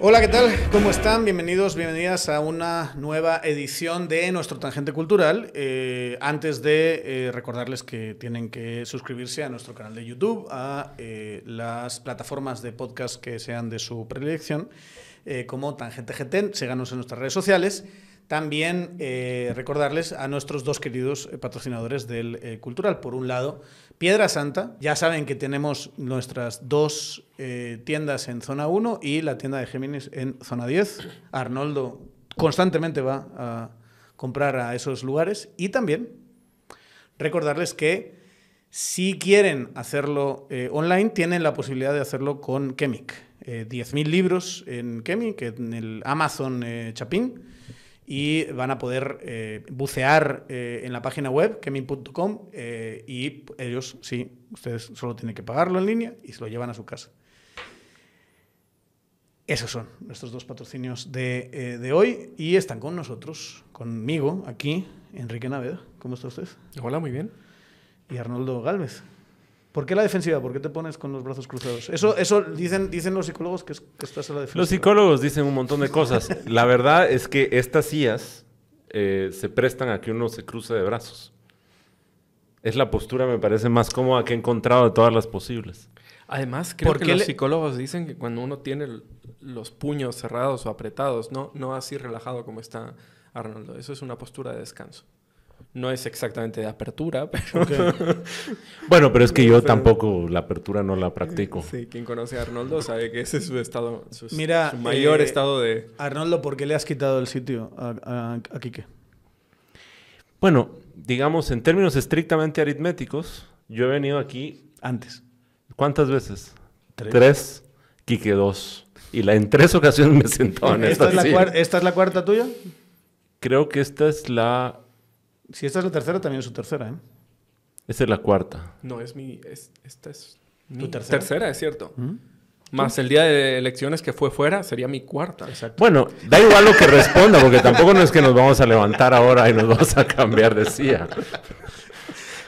Hola, ¿qué tal? ¿Cómo están? Bienvenidos, bienvenidas a una nueva edición de nuestro Tangente Cultural. Eh, antes de eh, recordarles que tienen que suscribirse a nuestro canal de YouTube, a eh, las plataformas de podcast que sean de su predilección, como Tangente GT, síganos en nuestras redes sociales. También eh, recordarles a nuestros dos queridos eh, patrocinadores del eh, Cultural. Por un lado, Piedra Santa. Ya saben que tenemos nuestras dos tiendas en zona 1 y la tienda de Géminis en zona 10. Arnoldo constantemente va a comprar a esos lugares. Y también recordarles que si quieren hacerlo online, tienen la posibilidad de hacerlo con Kemic. 10.000 libros en Kemic, en el Amazon Chapín y van a poder eh, bucear eh, en la página web kemin.com eh, y ellos, sí, ustedes solo tienen que pagarlo en línea y se lo llevan a su casa. Esos son nuestros dos patrocinios de, de hoy y están con nosotros, conmigo aquí, Enrique Naveda. ¿Cómo está usted? Hola, muy bien. Y Arnoldo Galvez. ¿Por qué la defensiva? ¿Por qué te pones con los brazos cruzados? Eso, eso dicen, dicen los psicólogos que, estás a la defensiva. Los psicólogos dicen un montón de cosas. la verdad es que estas sillas eh, se prestan a que uno se cruce de brazos. Es la postura, me parece, más cómoda que he encontrado de todas las posibles. Además, creo que los psicólogos dicen que cuando uno tiene los puños cerrados o apretados, no, no así relajado como está Arnoldo, eso es una postura de descanso. No es exactamente de apertura, pero... bueno, pero es que yo tampoco la apertura no la practico. Sí, quien conoce a Arnoldo sabe que ese es su estado, su, Mira, mayor eh, estado de... Arnoldo, ¿por qué le has quitado el sitio a, Quique? Bueno, digamos, en términos estrictamente aritméticos, yo he venido aquí... Antes. ¿Cuántas veces? Tres. Tres, Quique dos. Y en tres ocasiones me sentaba en esta, ¿Esta es la cuarta tuya? Creo que esta es la si esta es la tercera, también es su tercera, ¿eh? Esta es la cuarta. No, es mi. Es, esta es. Mi ¿Tu tercera? tercera? es cierto. Más el día de elecciones que fue fuera, sería mi cuarta. Bueno, da igual lo que responda, porque tampoco no es que nos vamos a levantar ahora y nos vamos a cambiar de silla.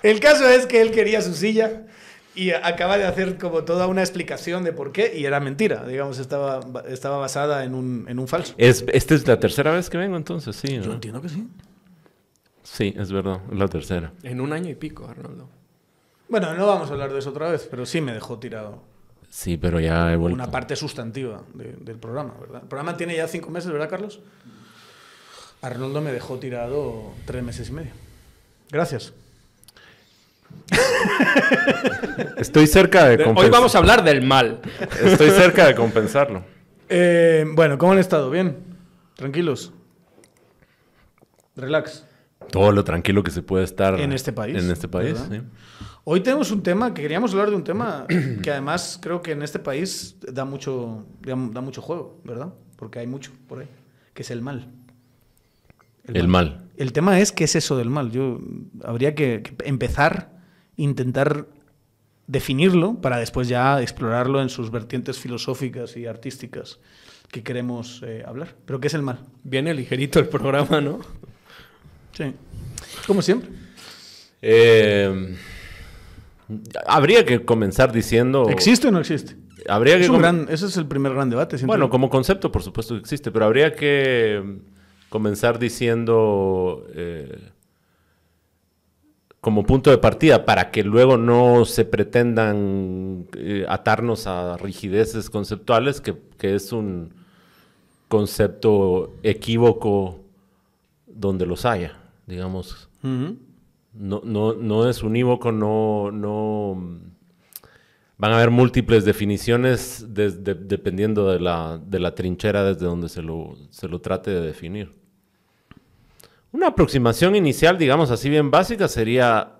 El caso es que él quería su silla y acaba de hacer como toda una explicación de por qué y era mentira. Digamos, estaba, estaba basada en un, falso. Es, ¿Esta es la tercera vez que vengo entonces? Sí. Yo entiendo que sí. Sí, es verdad, la tercera. En un año y pico, Arnoldo. Bueno, no vamos a hablar de eso otra vez, pero sí me dejó tirado. Sí, pero ya he vuelto. Una parte sustantiva del programa, ¿verdad? El programa tiene ya cinco meses, ¿verdad, Carlos? Arnoldo me dejó tirado tres meses y medio. Gracias. Estoy cerca de compensarlo. Hoy vamos a hablar del mal. Estoy cerca de compensarlo. Eh, bueno, ¿cómo han estado? ¿Bien? ¿Tranquilos? Relax. Todo lo tranquilo que se puede estar. En este país. En este país, Hoy tenemos un tema, que queríamos hablar de un tema que además creo que en este país da mucho, da, mucho juego, ¿verdad? Porque hay mucho por ahí, que es el mal. El, mal. El tema es que es eso del mal. Yo habría que, empezar, intentar definirlo para después ya explorarlo en sus vertientes filosóficas y artísticas que queremos eh, hablar. Pero ¿qué es el mal? Viene ligerito el programa, ¿no? Sí. Como siempre. Eh, habría que comenzar diciendo. ¿Existe o no existe? Habría que ese es el primer gran debate. Bueno, como concepto, por supuesto que existe, pero habría que mm, comenzar diciendo. Eh, como punto de partida para que luego no se pretendan eh, atarnos a rigideces conceptuales, que, es un concepto equívoco donde los haya digamos. no, es unívoco, no, no... Van a haber múltiples definiciones dependiendo de la, de la, trinchera desde donde se lo, trate de definir. Una aproximación inicial, digamos así bien básica, sería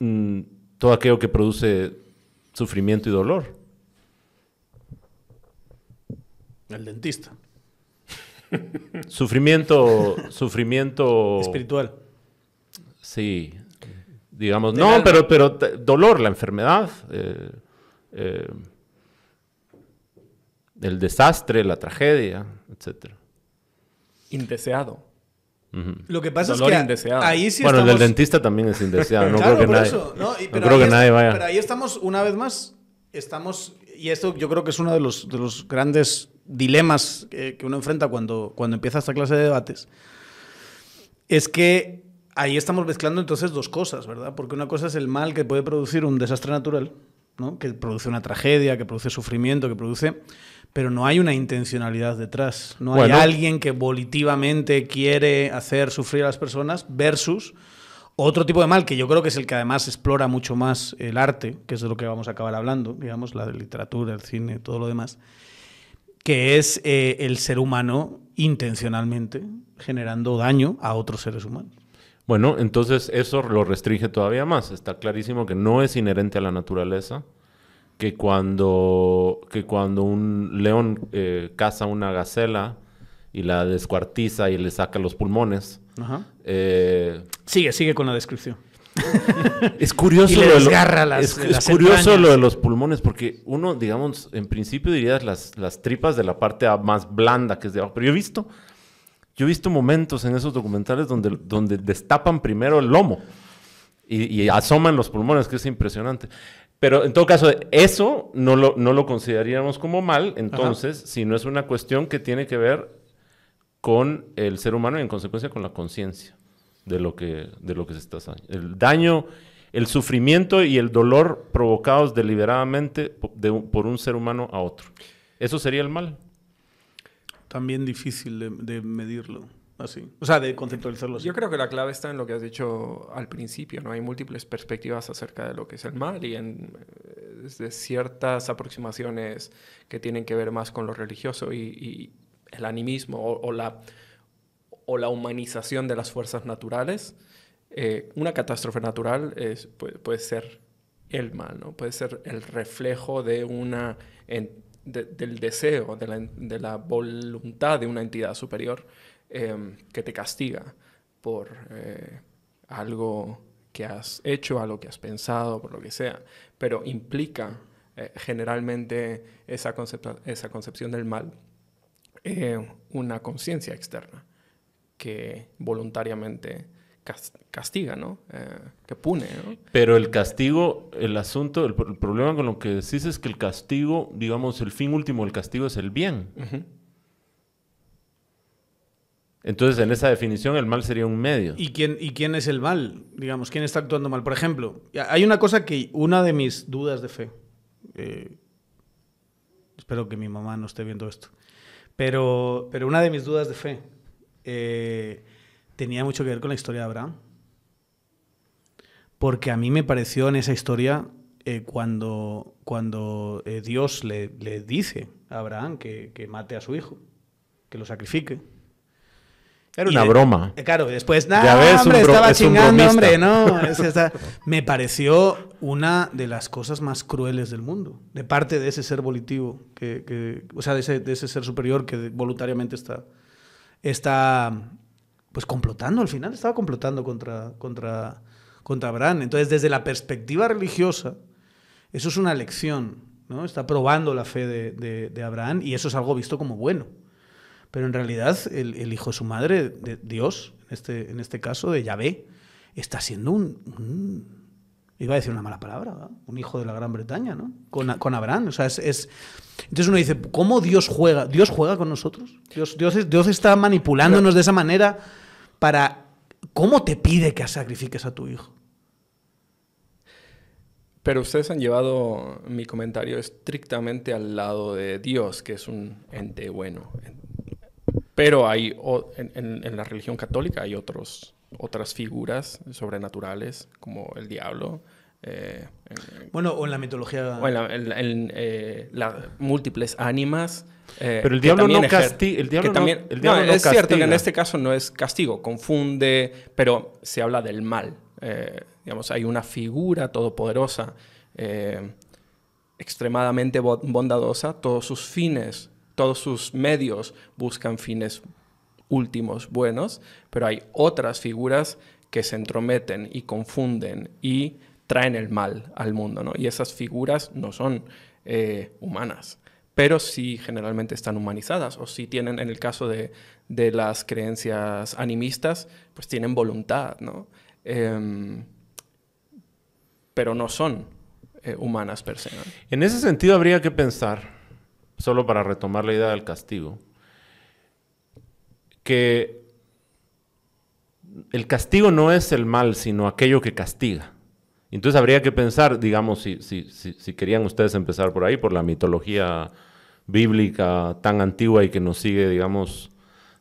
mm, todo aquello que produce sufrimiento y dolor. El dentista sufrimiento, sufrimiento... Espiritual. Sí, digamos. no, pero, pero dolor, la enfermedad, eh, eh, el desastre, la tragedia, etc. Indeseado. Lo que pasa es que ahí sí Bueno, el del dentista también es indeseado. No creo que, nadie, vaya. Pero ahí estamos, una vez más, estamos, y esto yo creo que es uno de los, de los grandes dilemas que, uno enfrenta cuando, cuando empieza esta clase de debates, es que ahí estamos mezclando entonces dos cosas, ¿verdad? Porque una cosa es el mal que puede producir un desastre natural, que produce una tragedia, que produce sufrimiento, que produce... Pero no hay una intencionalidad detrás. No hay alguien que volitivamente quiere hacer sufrir a las personas versus otro tipo de mal, que yo creo que es el que además explora mucho más el arte, que es de lo que vamos a acabar hablando, digamos, la literatura, el cine, todo lo demás, que es eh, el ser humano intencionalmente generando daño a otros seres humanos. Bueno, entonces eso lo restringe todavía más. Está clarísimo que no es inherente a la naturaleza, que cuando, que cuando un león eh, caza una gacela y la descuartiza y le saca los pulmones. Eh, sigue, sigue con la descripción es curioso, lo, de curioso lo de los pulmones, porque uno, digamos, en principio dirías las, tripas de la parte más blanda que es de abajo, pero yo he visto, yo he visto momentos en esos documentales donde, donde destapan primero el lomo y, asoman los pulmones, que es impresionante. Pero en todo caso, eso no lo, no lo consideraríamos como mal, entonces, si no es una cuestión que tiene que ver con el ser humano y en consecuencia con la conciencia de lo que, de lo que se está haciendo. El daño, el sufrimiento y el dolor provocados deliberadamente por un ser humano a otro. ¿Eso sería el mal? También difícil de, medirlo. Así. O sea, de conceptualizarlo así. Yo creo que la clave está en lo que has dicho al principio, ¿no? Hay múltiples perspectivas acerca de lo que es el mal y en eh, ciertas aproximaciones que tienen que ver más con lo religioso y, el animismo o la o la humanización de las fuerzas naturales. Eh, una catástrofe natural puede, ser el mal, puede ser el reflejo de una, del deseo, de la, voluntad de una entidad superior em, que te castiga por eh, algo que has hecho, algo que has pensado, por lo que sea, pero implica eh, generalmente esa, esa, concepción del mal una conciencia externa que voluntariamente castiga, ¿no? Eh, que pune, Pero el castigo, el asunto, el, problema con lo que decís es que el castigo, digamos, el fin último del castigo es el bien. Entonces, en esa definición, el mal sería un medio. ¿Y quién, ¿Y quién es el mal? Digamos, ¿quién está actuando mal? Por ejemplo, hay una cosa que, una de mis dudas de fe, eh, espero que mi mamá no esté viendo esto, pero, pero una de mis dudas de fe eh, tenía mucho que ver con la historia de Abraham. Porque a mí me pareció en esa historia eh, cuando, cuando eh, Dios le, le, dice a Abraham que, mate a su hijo, que lo sacrifique. Era una broma. claro, después, nada, hombre, estaba chingando, no. me pareció una de las cosas más crueles del mundo, de parte de ese ser volitivo, que, o sea, de ese, de ese ser superior que voluntariamente está está pues complotando, al final estaba complotando contra, contra, contra Abraham. Entonces, desde la perspectiva religiosa, eso es una lección, ¿no? Está probando la fe de, de, Abraham y eso es algo visto como bueno. Pero en realidad, el, hijo de su madre, de Dios, en este, en este caso de Yahvé, está siendo un iba a decir una mala palabra, un hijo de la Gran Bretaña, ¿no? Con, con Abraham. Entonces uno dice, ¿cómo Dios juega? ¿Dios juega con nosotros? Dios, Dios, está manipulándonos de esa manera para... ¿Cómo te pide que sacrifiques a tu hijo? Pero ustedes han llevado mi comentario estrictamente al lado de Dios, que es un ente bueno. Pero hay, en la religión católica hay otros otras figuras sobrenaturales como el diablo. Eh, bueno, o en la mitología. Bueno, en, las eh, múltiples ánimas. Eh, pero el diablo no castiga. El diablo, no, es cierto que en este caso no es castigo, confunde, pero se habla del mal. digamos, hay una figura todopoderosa, extremadamente bondadosa. Todos sus fines, todos sus medios buscan fines últimos buenos, pero hay otras figuras que se entrometen y confunden y traen el mal al mundo, ¿no? Y esas figuras no son eh, humanas, pero sí generalmente están humanizadas o sí tienen, en el caso de, las creencias animistas, pues tienen voluntad, ¿no? Em, pero no son eh, humanas per se. En ese sentido habría que pensar, solo para retomar la idea del castigo, que el castigo no es el mal, sino aquello que castiga. Entonces habría que pensar, digamos, si, querían ustedes empezar por ahí, por la mitología bíblica tan antigua y que nos sigue, digamos,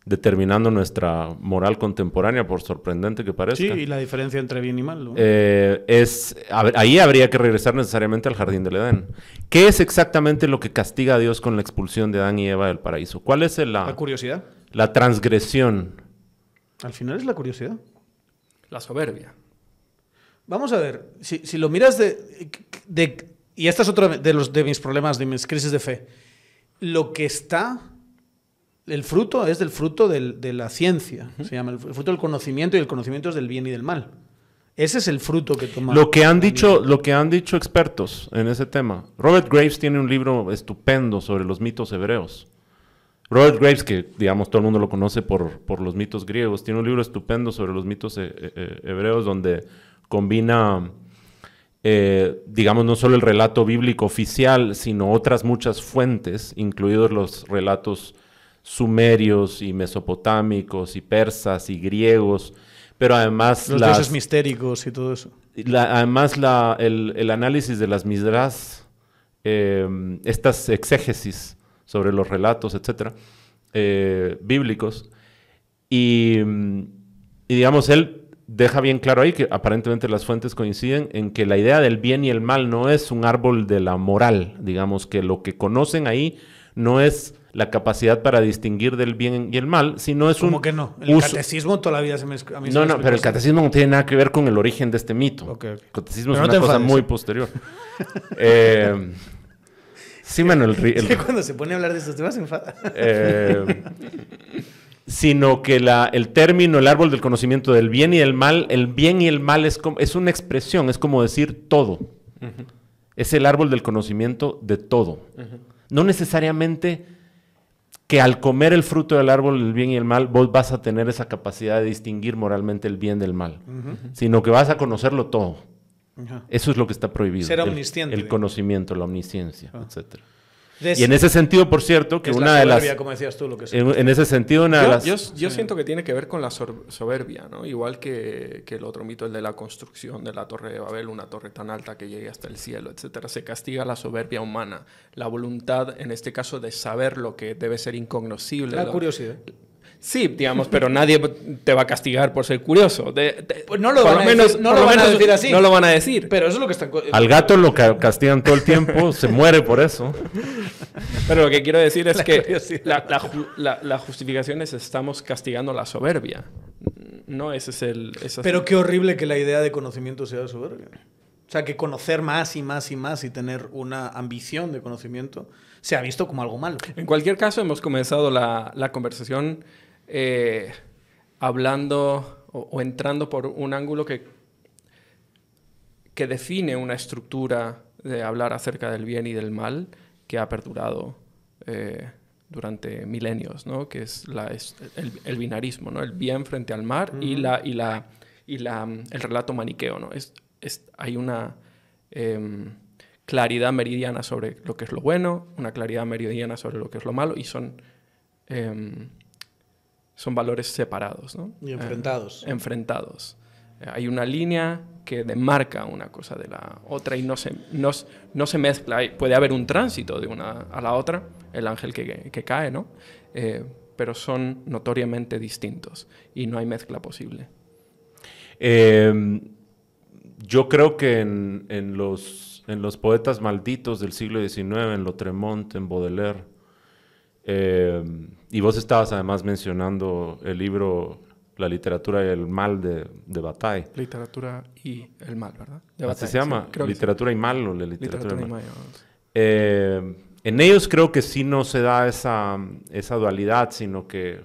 determinando nuestra moral contemporánea, por sorprendente que parezca. Sí, y la diferencia entre bien y mal. Eh, es, ahí habría que regresar necesariamente al jardín del Edén. ¿Qué es exactamente lo que castiga a Dios con la expulsión de Adán y Eva del paraíso? ¿Cuál es la... La curiosidad la transgresión. Al final es la curiosidad. La soberbia. Vamos a ver, si, lo miras de, Y esta es otra de, los, de mis problemas, de mis crisis de fe. Lo que está... El fruto es del fruto de la ciencia. Se llama el, fruto del conocimiento y el conocimiento es del bien y del mal. Ese es el fruto que toma. Lo que han dicho, lo que han dicho expertos en ese tema. Robert Graves tiene un libro estupendo sobre los mitos hebreos. Robert Graves, que digamos todo el mundo lo conoce por, por los mitos griegos, tiene un libro estupendo sobre los mitos eh, eh, eh, hebreos donde combina, digamos, no solo el relato bíblico oficial, sino otras muchas fuentes, incluidos los relatos sumerios y mesopotámicos y persas y griegos, pero además... Los las, dioses y todo eso. además el, análisis de las misdras, estas exégesis, sobre los relatos, etcétera, eh, bíblicos. Mm, y, digamos, él deja bien claro ahí que aparentemente las fuentes coinciden en que la idea del bien y el mal no es un árbol de la moral, digamos que lo que conocen ahí no es la capacidad para distinguir del bien y el mal, sino es ¿Cómo que no? El catecismo toda la vida se me... A no, no, pero el catecismo no tiene nada que ver con el origen de este mito. El catecismo es una cosa muy posterior. eh, Sí, manuel, Cuando se pone a hablar de estos temas se enfada. Eh, sino que el término, el árbol del conocimiento del bien y el mal, el bien y el mal es, como, es una expresión, es como decir todo. Es el árbol del conocimiento de todo. No necesariamente que al comer el fruto del árbol del bien y el mal, vos vas a tener esa capacidad de distinguir moralmente el bien del mal, sino que vas a conocerlo todo. Eso es lo que está prohibido. omnisciente. El, conocimiento, la omnisciencia, etc ah. etcétera. Y en ese sentido, por cierto, que una de las. Como decías tú, lo que en, ese sentido, una yo, las. Yo, siento que tiene que ver con la soberbia, ¿no? Igual que, el otro mito, el de la construcción de la Torre de Babel, una torre tan alta que llegue hasta el cielo, etcétera. Se castiga la soberbia humana, la voluntad, en este caso, de saber lo que debe ser incognoscible. la curiosidad. Sí, digamos, pero nadie te va a castigar por ser curioso. no lo, van, a decir, no lo van a decir No lo van a decir. Pero es lo que Al gato lo que castigan todo el tiempo, se muere por eso. Pero lo que quiero decir es que la, la, justificación es estamos castigando la soberbia. No, ese es el... pero qué horrible que la idea de conocimiento sea de soberbia. O sea, que conocer más y más y más y tener una ambición de conocimiento se ha visto como algo malo. En cualquier caso, hemos comenzado la conversación eh, hablando o, entrando por un ángulo que, que define una estructura de hablar acerca del bien y del mal que ha perdurado eh, durante milenios, ¿no? que es, el, binarismo, ¿no? el bien frente al mar y, la, y, la, y la, el relato maniqueo. ¿no? Es, hay una em, claridad meridiana sobre lo que es lo bueno, una claridad meridiana sobre lo que es lo malo y son... Em, son valores separados, ¿no? Y eh, enfrentados. enfrentados. Eh, hay una línea que demarca una cosa de la otra y no se, no, se mezcla. puede haber un tránsito de una a la otra, el ángel que, que, cae, ¿no? Eh, pero son notoriamente distintos y no hay mezcla posible. Em, yo creo que en, los, en los poetas malditos del siglo XIX, en Lotremont, en Baudelaire, Em, y vos estabas además mencionando el libro La literatura y el mal de, de Bataille. Literatura y el mal, ¿verdad? ¿Cómo se llama. literatura y mal o la literatura, em, en ellos creo que sí no se da esa, esa dualidad, sino que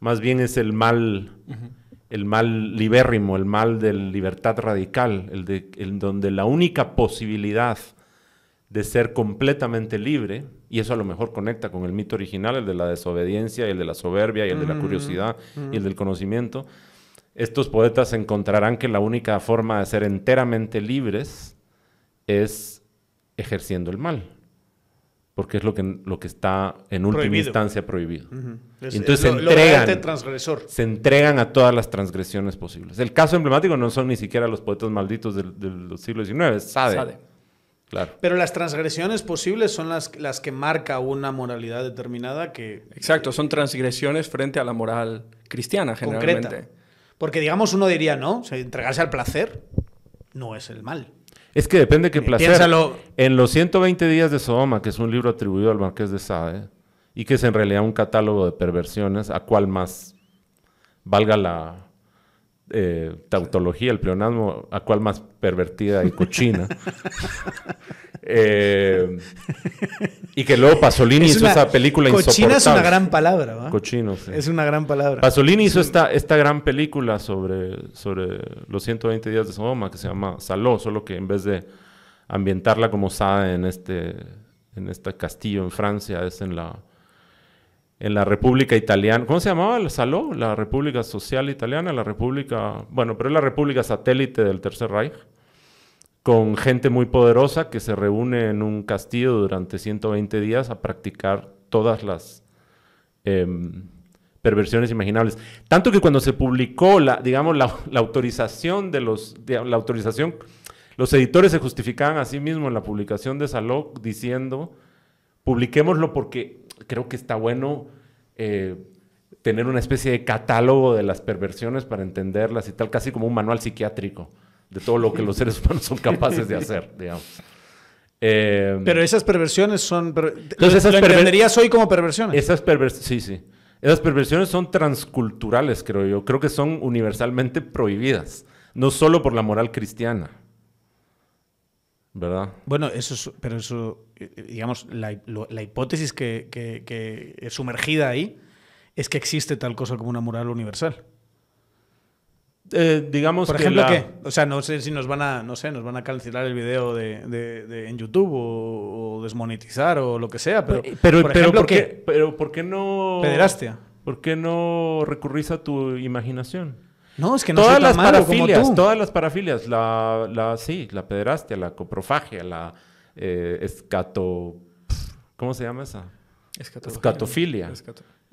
más bien es el mal, el mal libérrimo, el mal de libertad radical, el de el donde la única posibilidad de ser completamente libre, y eso a lo mejor conecta con el mito original, el de la desobediencia, el de la soberbia, y el de la mm, curiosidad, y el mm. del conocimiento, estos poetas encontrarán que la única forma de ser enteramente libres es ejerciendo el mal, porque es lo que, lo que está en última instancia prohibido. Entonces se, entregan, se entregan a todas las transgresiones posibles. El caso emblemático no son ni siquiera los poetas malditos del, siglo XIX, Sade. Sade. Pero las transgresiones posibles son las, las que marca una moralidad determinada que... Exacto, son transgresiones frente a la moral cristiana generalmente. Porque digamos uno diría, no, entregarse al placer no es el mal. Es que depende qué eh, placer. En los 120 días de Sodoma, que es un libro atribuido al marqués de Sade, y que es en realidad un catálogo de perversiones, ¿a cuál más valga la, eh, tautología, el pleonasmo, a cual más pervertida y cochina. Eh, y que luego Pasolini hizo esa película insoportable. Cochina es una gran palabra, ¿va? Cochino, Es una gran palabra. Pasolini hizo esta, esta gran película sobre, sobre los 120 días de Sodoma que se llama Saló, solo que en vez de ambientarla como Sade en este, en este castillo en Francia, es en la en la República Italiana. ¿Cómo se llamaba la Saló? La República Social Italiana, la República. Bueno, pero es la República Satélite del Tercer Reich, con gente muy poderosa que se reúne en un castillo durante 120 días a practicar todas las em, perversiones imaginables. Tanto que cuando se publicó la, digamos, la, autorización de los. la autorización. Los editores se justificaban a sí mismos en la publicación de Saló diciendo, publiquémoslo porque creo que está bueno eh, tener una especie de catálogo de las perversiones para entenderlas y tal, casi como un manual psiquiátrico de todo lo que los seres humanos son capaces de hacer, digamos. Em, pero esas perversiones son... entonces esas ¿Lo hoy como perversiones? Esas perversiones, sí, sí. Esas perversiones son transculturales, creo yo. Creo que son universalmente prohibidas. No solo por la moral cristiana, bueno, eso pero eso, eh, eh, digamos, la, hipótesis que, es sumergida ahí es que existe tal cosa como una moral universal. Eh, digamos por ejemplo que qué o sea no sé si nos van a no sé nos van a cancelar el video en YouTube o, desmonetizar o lo que sea pero pero por, pero por qué no pederastia por qué no recurrís a tu imaginación no, es que no todas tan las malo parafilias, todas las parafilias, la, la, sí, la pederastia, la coprofagia, la eh, escato, ¿cómo se llama esa? Escatofilia.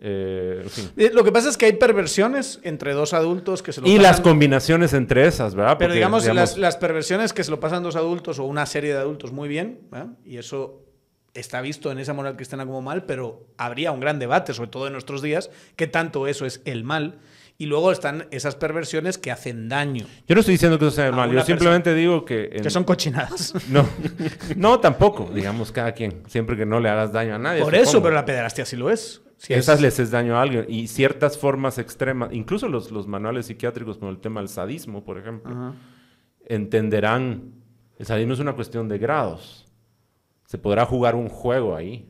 Eh, eh, lo que pasa es que hay perversiones entre dos adultos que se lo Y las combinaciones entre esas, ¿verdad? Pero digamos, Las, perversiones que se lo pasan dos adultos o una serie de adultos muy bien, ¿verdad? y eso está visto en esa moral cristiana como mal, pero habría un gran debate, sobre todo en nuestros días, qué tanto eso es el mal. Y luego están esas perversiones que hacen daño. Yo no estoy diciendo que eso sea mal, yo simplemente digo que... Que son cochinadas. No, no tampoco, digamos cada quien, siempre que no le hagas daño a nadie. Por eso, pero la pederastia sí lo es. Esas les es daño a alguien. Y ciertas formas extremas, incluso los, los manuales psiquiátricos como el tema del sadismo, por ejemplo, entenderán, el sadismo es una cuestión de grados. Se podrá jugar un juego ahí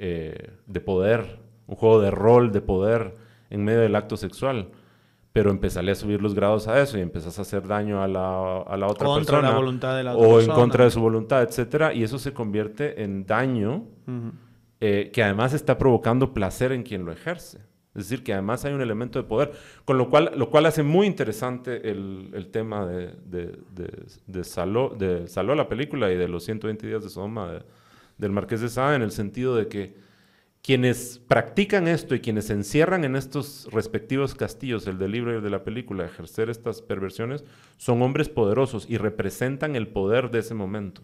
eh, de poder, un juego de rol de poder en medio del acto sexual. Pero empezale a subir los grados a eso y empezás a hacer daño a la, otra persona. voluntad O en contra de su voluntad, etcétera. Y eso se convierte en daño eh, que además está provocando placer en quien lo ejerce. Es decir, que además hay un elemento de poder, con lo cual, lo cual hace muy interesante el, tema de, de, de, Saló, de la película, y de los 120 días de Sodoma del Marqués de Sade, en el sentido de que quienes practican esto y quienes encierran en estos respectivos castillos el del libro y el de la película ejercer estas perversiones son hombres poderosos y representan el poder de ese momento.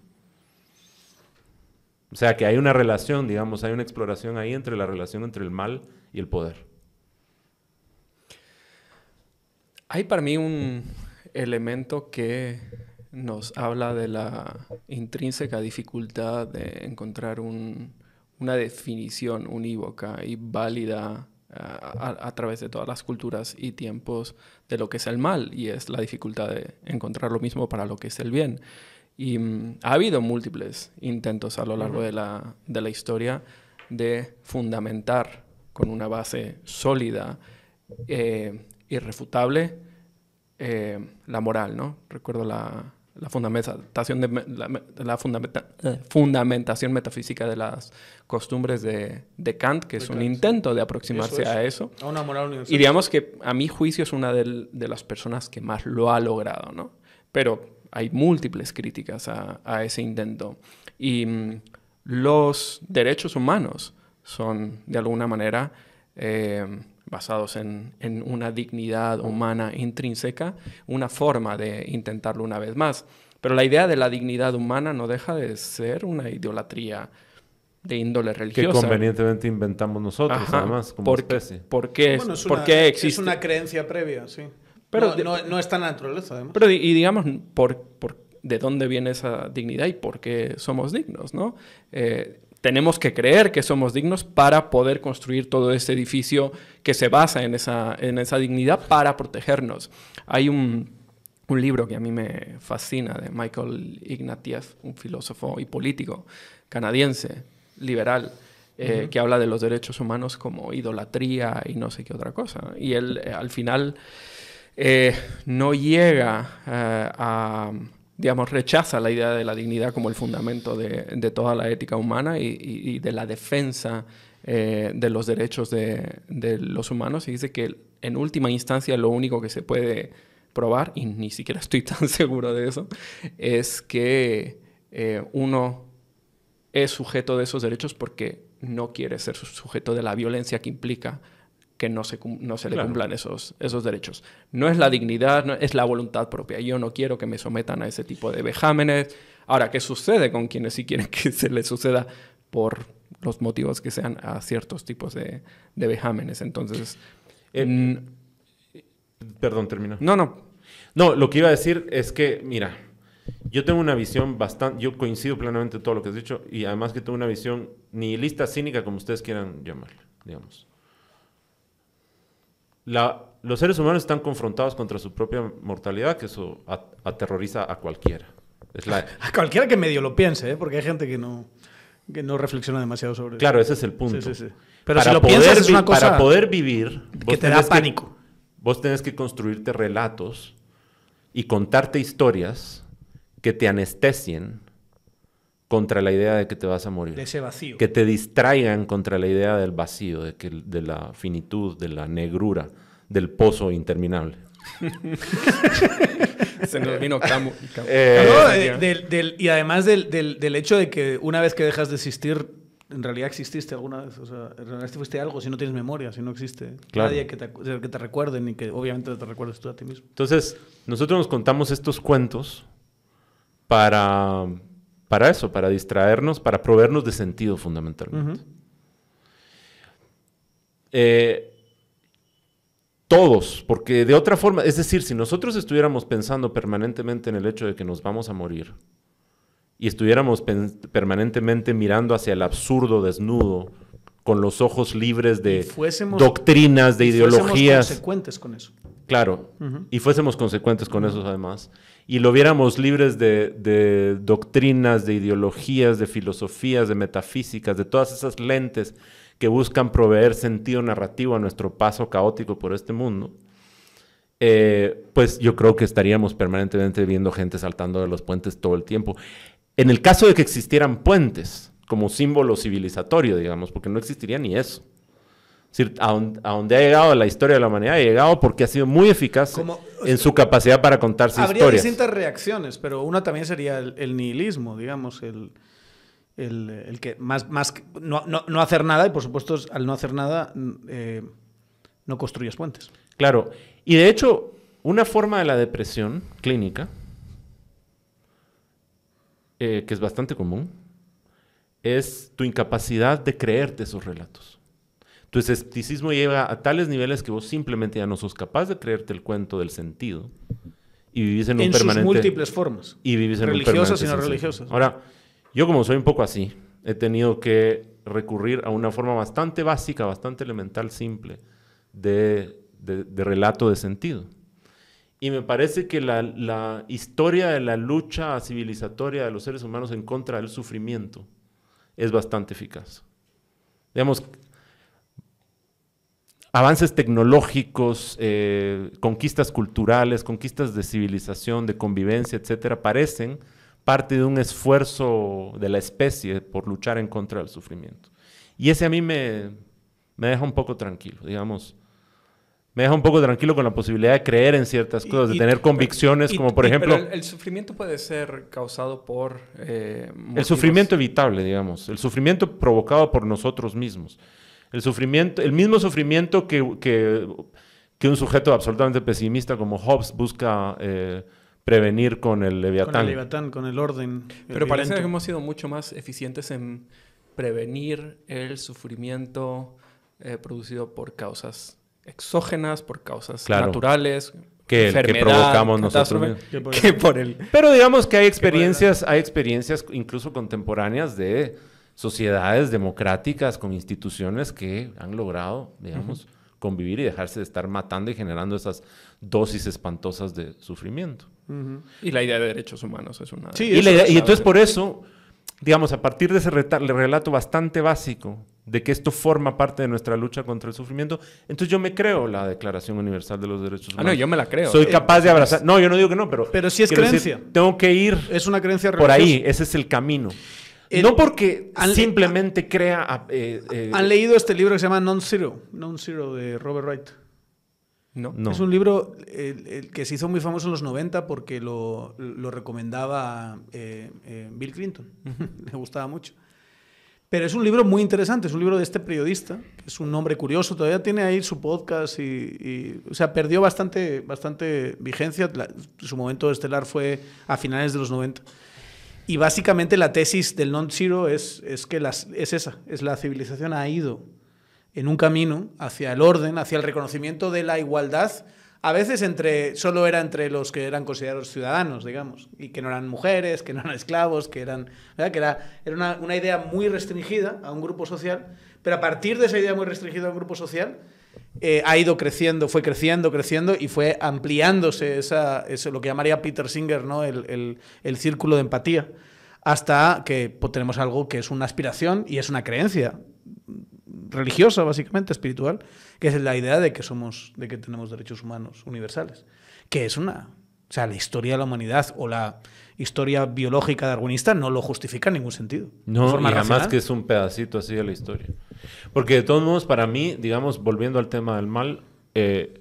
O sea que hay una relación, digamos, hay una exploración ahí entre la relación entre el mal y el poder. Hay para mí un elemento que nos habla de la intrínseca dificultad de encontrar un, una definición unívoca y válida eh, a, través de todas las culturas y tiempos de lo que es el mal y es la dificultad de encontrar lo mismo para lo que es el bien. Y mm, ha habido múltiples intentos a lo largo de, la, historia de fundamentar con una base sólida, e irrefutable, eh, la moral, ¿no? Recuerdo la, la fundamentación, de, la, eh, fundamentación metafísica de las costumbres de, Kant, que es un intento de aproximarse a eso. Y digamos que a mi juicio es una de las personas que más lo ha logrado, ¿no? Pero hay múltiples críticas a, ese intento. Y mm, los derechos humanos son, de alguna manera, eh, basados en, una dignidad humana intrínseca, una forma de intentarlo una vez más. Pero la idea de la dignidad humana no deja de ser una idolatría de índole religiosa. Que convenientemente inventamos nosotros, además, como especie. ¿Por qué, es existe? Es una creencia previa, sí. Pero no, no, naturaleza, además. Pero, y digamos, ¿de dónde viene esa dignidad y por qué somos dignos, no? Eh, tenemos que creer que somos dignos para poder construir todo ese edificio que se basa en esa, en esa dignidad para protegernos. Hay un, libro que a mí me fascina de Michael Ignatieff, un filósofo y político canadiense, liberal, eh, que habla de los derechos humanos como idolatría y no sé qué otra cosa. Y él eh, al final eh, no llega a digamos, rechaza la idea de la dignidad como el fundamento de, toda la ética humana y, de la defensa eh, de los derechos de, los humanos y dice que en última instancia lo único que se puede probar, y ni siquiera estoy tan seguro de eso, es que eh, uno es sujeto de esos derechos porque no quiere ser sujeto de la violencia que implica que no se, no se le cumplan esos, esos derechos. No es la dignidad, es la voluntad propia. Yo no quiero que me sometan a ese tipo de vejámenes. Ahora, ¿qué sucede con quienes sí quieren que se les suceda por los motivos que sean a ciertos tipos de, de vejámenes? Entonces... Eh, perdón, termino. No, no. No, lo que iba a decir es que, mira, yo tengo una visión bastante, yo coincido plenamente en todo lo que has dicho y además que tengo una visión nihilista, cínica, como ustedes quieran llamarla, digamos los seres humanos están confrontados contra su propia mortalidad, que eso aterroriza a cualquiera. A cualquiera que medio lo piense, ¿eh? porque hay gente que no, no reflexiona demasiado sobre claro, eso. Claro, ese es el punto. Pero para poder vivir... Que te da pánico. vos tenés que construirte relatos y contarte historias que te anestesien contra la idea de que te vas a morir. De ese vacío. Que te distraigan contra la idea del vacío, de, que, de la finitud, de la negrura, del pozo interminable. Se nos vino Camus. Eh, y además del, hecho de que una vez que dejas de existir, en realidad exististe alguna vez. O sea, en realidad fuiste algo si no tienes memoria, si no existe nadie que te, que te recuerde, ni que obviamente te recuerdes tú a ti mismo. Entonces, nosotros nos contamos estos cuentos para para eso, para distraernos, para proveernos de sentido fundamentalmente. Eh, todos, porque de otra forma, es decir, si nosotros estuviéramos pensando permanentemente en el hecho de que nos vamos a morir y estuviéramos permanentemente mirando hacia el absurdo desnudo con los ojos libres de doctrinas, de ideologías. Fuésemos consecuentes con eso. Claro, y fuésemos consecuentes con eso además y lo viéramos libres de, doctrinas, de ideologías, de filosofías, de metafísicas, de todas esas lentes que buscan proveer sentido narrativo a nuestro paso caótico por este mundo, eh, pues yo creo que estaríamos permanentemente viendo gente saltando de los puentes todo el tiempo. En el caso de que existieran puentes como símbolo civilizatorio, digamos, porque no existiría ni eso decir, a, a, donde ha llegado la historia de la humanidad, ha llegado porque ha sido muy eficaz en su capacidad para contarse habría historias. Habría distintas reacciones, pero una también sería el, nihilismo, digamos, el, que más, más no, hacer nada y por supuesto al no hacer nada eh, no construyes puentes. Claro, y de hecho una forma de la depresión clínica, eh, que es bastante común, es tu incapacidad de creerte esos relatos. Tu escepticismo llega a tales niveles que vos simplemente ya no sos capaz de creerte el cuento del sentido y vivís en un permanente... En sus múltiples formas. Y vivís en religiosas y no religiosas. Ahora, yo como soy un poco así, he tenido que recurrir a una forma bastante básica, bastante elemental, simple, de, relato de sentido. Y me parece que la, la, historia de la lucha civilizatoria de los seres humanos en contra del sufrimiento es bastante eficaz. Digamos, avances tecnológicos, eh, conquistas culturales, conquistas de civilización, de convivencia, etcétera, parecen parte de un esfuerzo de la especie por luchar en contra del sufrimiento. Y ese a mí me, deja un poco tranquilo, digamos. Me deja un poco tranquilo con la posibilidad de creer en ciertas cosas, de tener convicciones, como por ejemplo. el, sufrimiento puede ser causado por. Eh, el sufrimiento evitable, digamos. El sufrimiento provocado por nosotros mismos. El sufrimiento, el mismo sufrimiento que, que, un sujeto absolutamente pesimista como Hobbes busca eh, prevenir con el Leviatán. Con el Leviatán, con el orden. Pero parece que hemos sido mucho más eficientes en prevenir el sufrimiento eh, producido por causas exógenas, por causas naturales, que que provocamos nosotros por Pero digamos que hay experiencias, hay experiencias incluso contemporáneas de sociedades democráticas con instituciones que han logrado, digamos, convivir y dejarse de estar matando y generando esas dosis espantosas de sufrimiento. Y la idea de derechos humanos es una... y, y entonces por eso, digamos, a partir de ese relato bastante básico de que esto forma parte de nuestra lucha contra el sufrimiento, entonces yo me creo la Declaración Universal de los Derechos Humanos. Ah, no, yo me la creo. Soy capaz de abrazar. No, yo no digo que no, pero... Pero sí es creencia. tengo que ir... Es una creencia Por ahí, ese es el camino. Eh, no porque simplemente crea. Eh, eh, ¿Han leído este libro que se llama Non-Zero? Non-Zero de Robert Wright. No. Es un libro que se hizo muy famoso en los 90 porque lo, recomendaba Bill Clinton. Le gustaba mucho. Pero es un libro muy interesante, es un libro de este periodista, es un nombre curioso, todavía tiene ahí su podcast y, o sea, perdió bastante, bastante vigencia, su momento estelar fue a finales de los 90. Y básicamente la tesis del non-zero es, es, que es esa, es la civilización ha ido en un camino hacia el orden, hacia el reconocimiento de la igualdad, a veces entre, solo era entre los que eran considerados ciudadanos, digamos, y que no eran mujeres, que no eran esclavos, que eran, que era, era una, una idea muy restringida a un grupo social, pero a partir de esa idea muy restringida a un grupo social, eh, ha ido creciendo, fue creciendo, creciendo y fue ampliándose esa, lo que llamaría Peter Singer, ¿no? el, círculo de empatía, hasta que pues, tenemos algo que es una aspiración y es una creencia religiosa, básicamente, espiritual, que es la idea de que somos, de que tenemos derechos humanos universales, que es una, o sea, la historia de la humanidad o la historia biológica de Darwinista no lo justifica en ningún sentido. No, nada más que es un pedacito así de la historia. Porque de todos modos, para mí, digamos, volviendo al tema del mal, eh,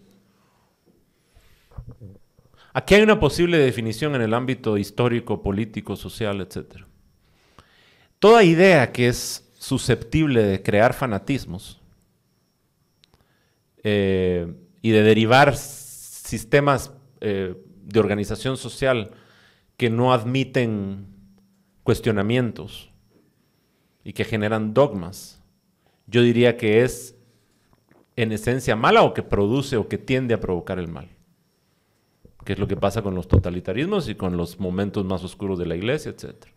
aquí hay una posible definición en el ámbito histórico, político, social, etc. Toda idea que es susceptible de crear fanatismos eh, y de derivar sistemas eh, de organización social que no admiten cuestionamientos y que generan dogmas yo diría que es en esencia mala o que produce o que tiende a provocar el mal, que es lo que pasa con los totalitarismos y con los momentos más oscuros de la iglesia, etcétera.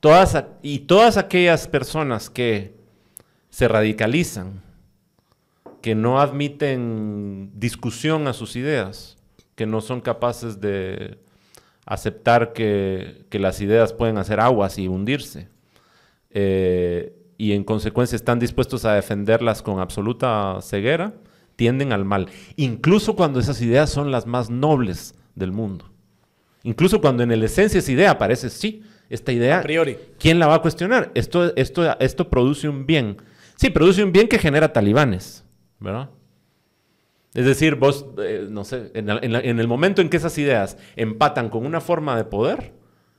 Todas, y todas aquellas personas que se radicalizan, que no admiten discusión a sus ideas, que no son capaces de aceptar que, las ideas pueden hacer aguas y hundirse. Eh, y en consecuencia están dispuestos a defenderlas con absoluta ceguera, tienden al mal, incluso cuando esas ideas son las más nobles del mundo. Incluso cuando en el esencia esa idea aparece, sí, esta idea, priori. ¿quién la va a cuestionar? Esto, esto, produce un bien. Sí, produce un bien que genera talibanes, ¿verdad? Es decir, vos, eh, no sé, en, el momento en que esas ideas empatan con una forma de poder,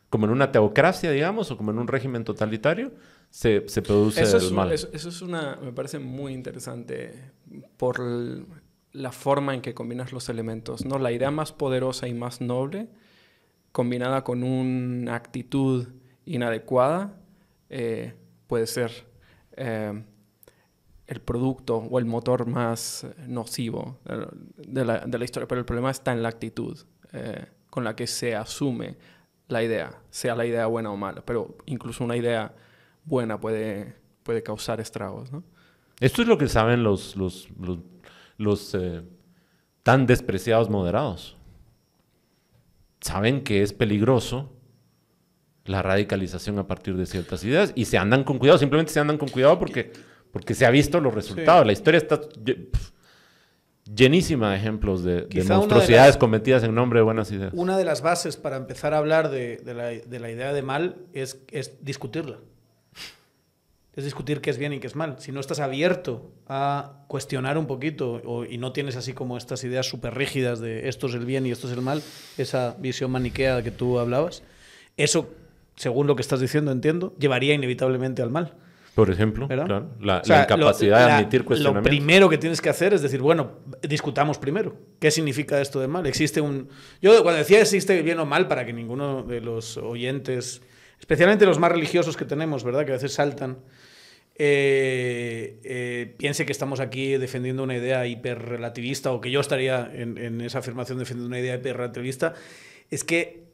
como en una teocracia, digamos, o como en un régimen totalitario, se, produce eso Eso, es una, me parece muy interesante por la forma en que combinas los elementos, ¿no? La idea más poderosa y más noble, combinada con una actitud inadecuada, eh, puede ser eh, el producto o el motor más nocivo eh, de la, historia. Pero el problema está en la actitud con la que se asume la idea, sea la idea buena o mala, pero incluso una idea buena puede, puede causar estragos, Esto es lo que saben los, los, los, eh, tan despreciados moderados. Saben que es peligroso la radicalización a partir de ciertas ideas y se andan con cuidado, simplemente se andan con cuidado porque, porque se ha visto los resultados. La historia está llenísima de ejemplos de, monstruosidades cometidas en nombre de buenas ideas. Una de las bases para empezar a hablar de, la, idea de mal es discutirla es discutir qué es bien y qué es mal. Si no estás abierto a cuestionar un poquito y no tienes así como estas ideas súper rígidas de esto es el bien y esto es el mal, esa visión maniquea que tú hablabas, eso, según lo que estás diciendo, entiendo, llevaría inevitablemente al mal. Por ejemplo, la, incapacidad de admitir la, Lo primero que tienes que hacer es decir, bueno, discutamos primero. ¿Qué significa esto de mal? Existe un. Yo cuando decía existe bien o mal, para que ninguno de los oyentes, especialmente los más religiosos que tenemos, ¿verdad? Que a veces saltan eh, eh, piense que estamos aquí defendiendo una idea hiperrelativista o que yo estaría en, esa afirmación defendiendo una idea hiperrelativista, es que,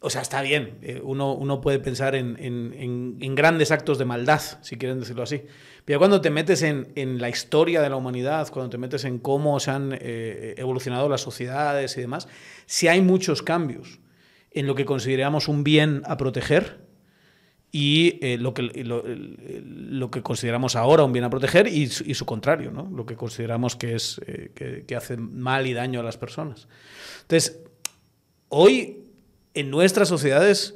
o sea, está bien, eh, uno, puede pensar en, grandes actos de maldad, si quieren decirlo así, pero cuando te metes en, la historia de la humanidad, cuando te metes en cómo se han evolucionado las sociedades y demás, si hay muchos cambios en lo que consideramos un bien a proteger, eh, y lo, que, lo, que consideramos ahora un bien a proteger y, su contrario, lo que consideramos que, es, eh, que, hace mal y daño a las personas. Entonces, hoy en nuestras sociedades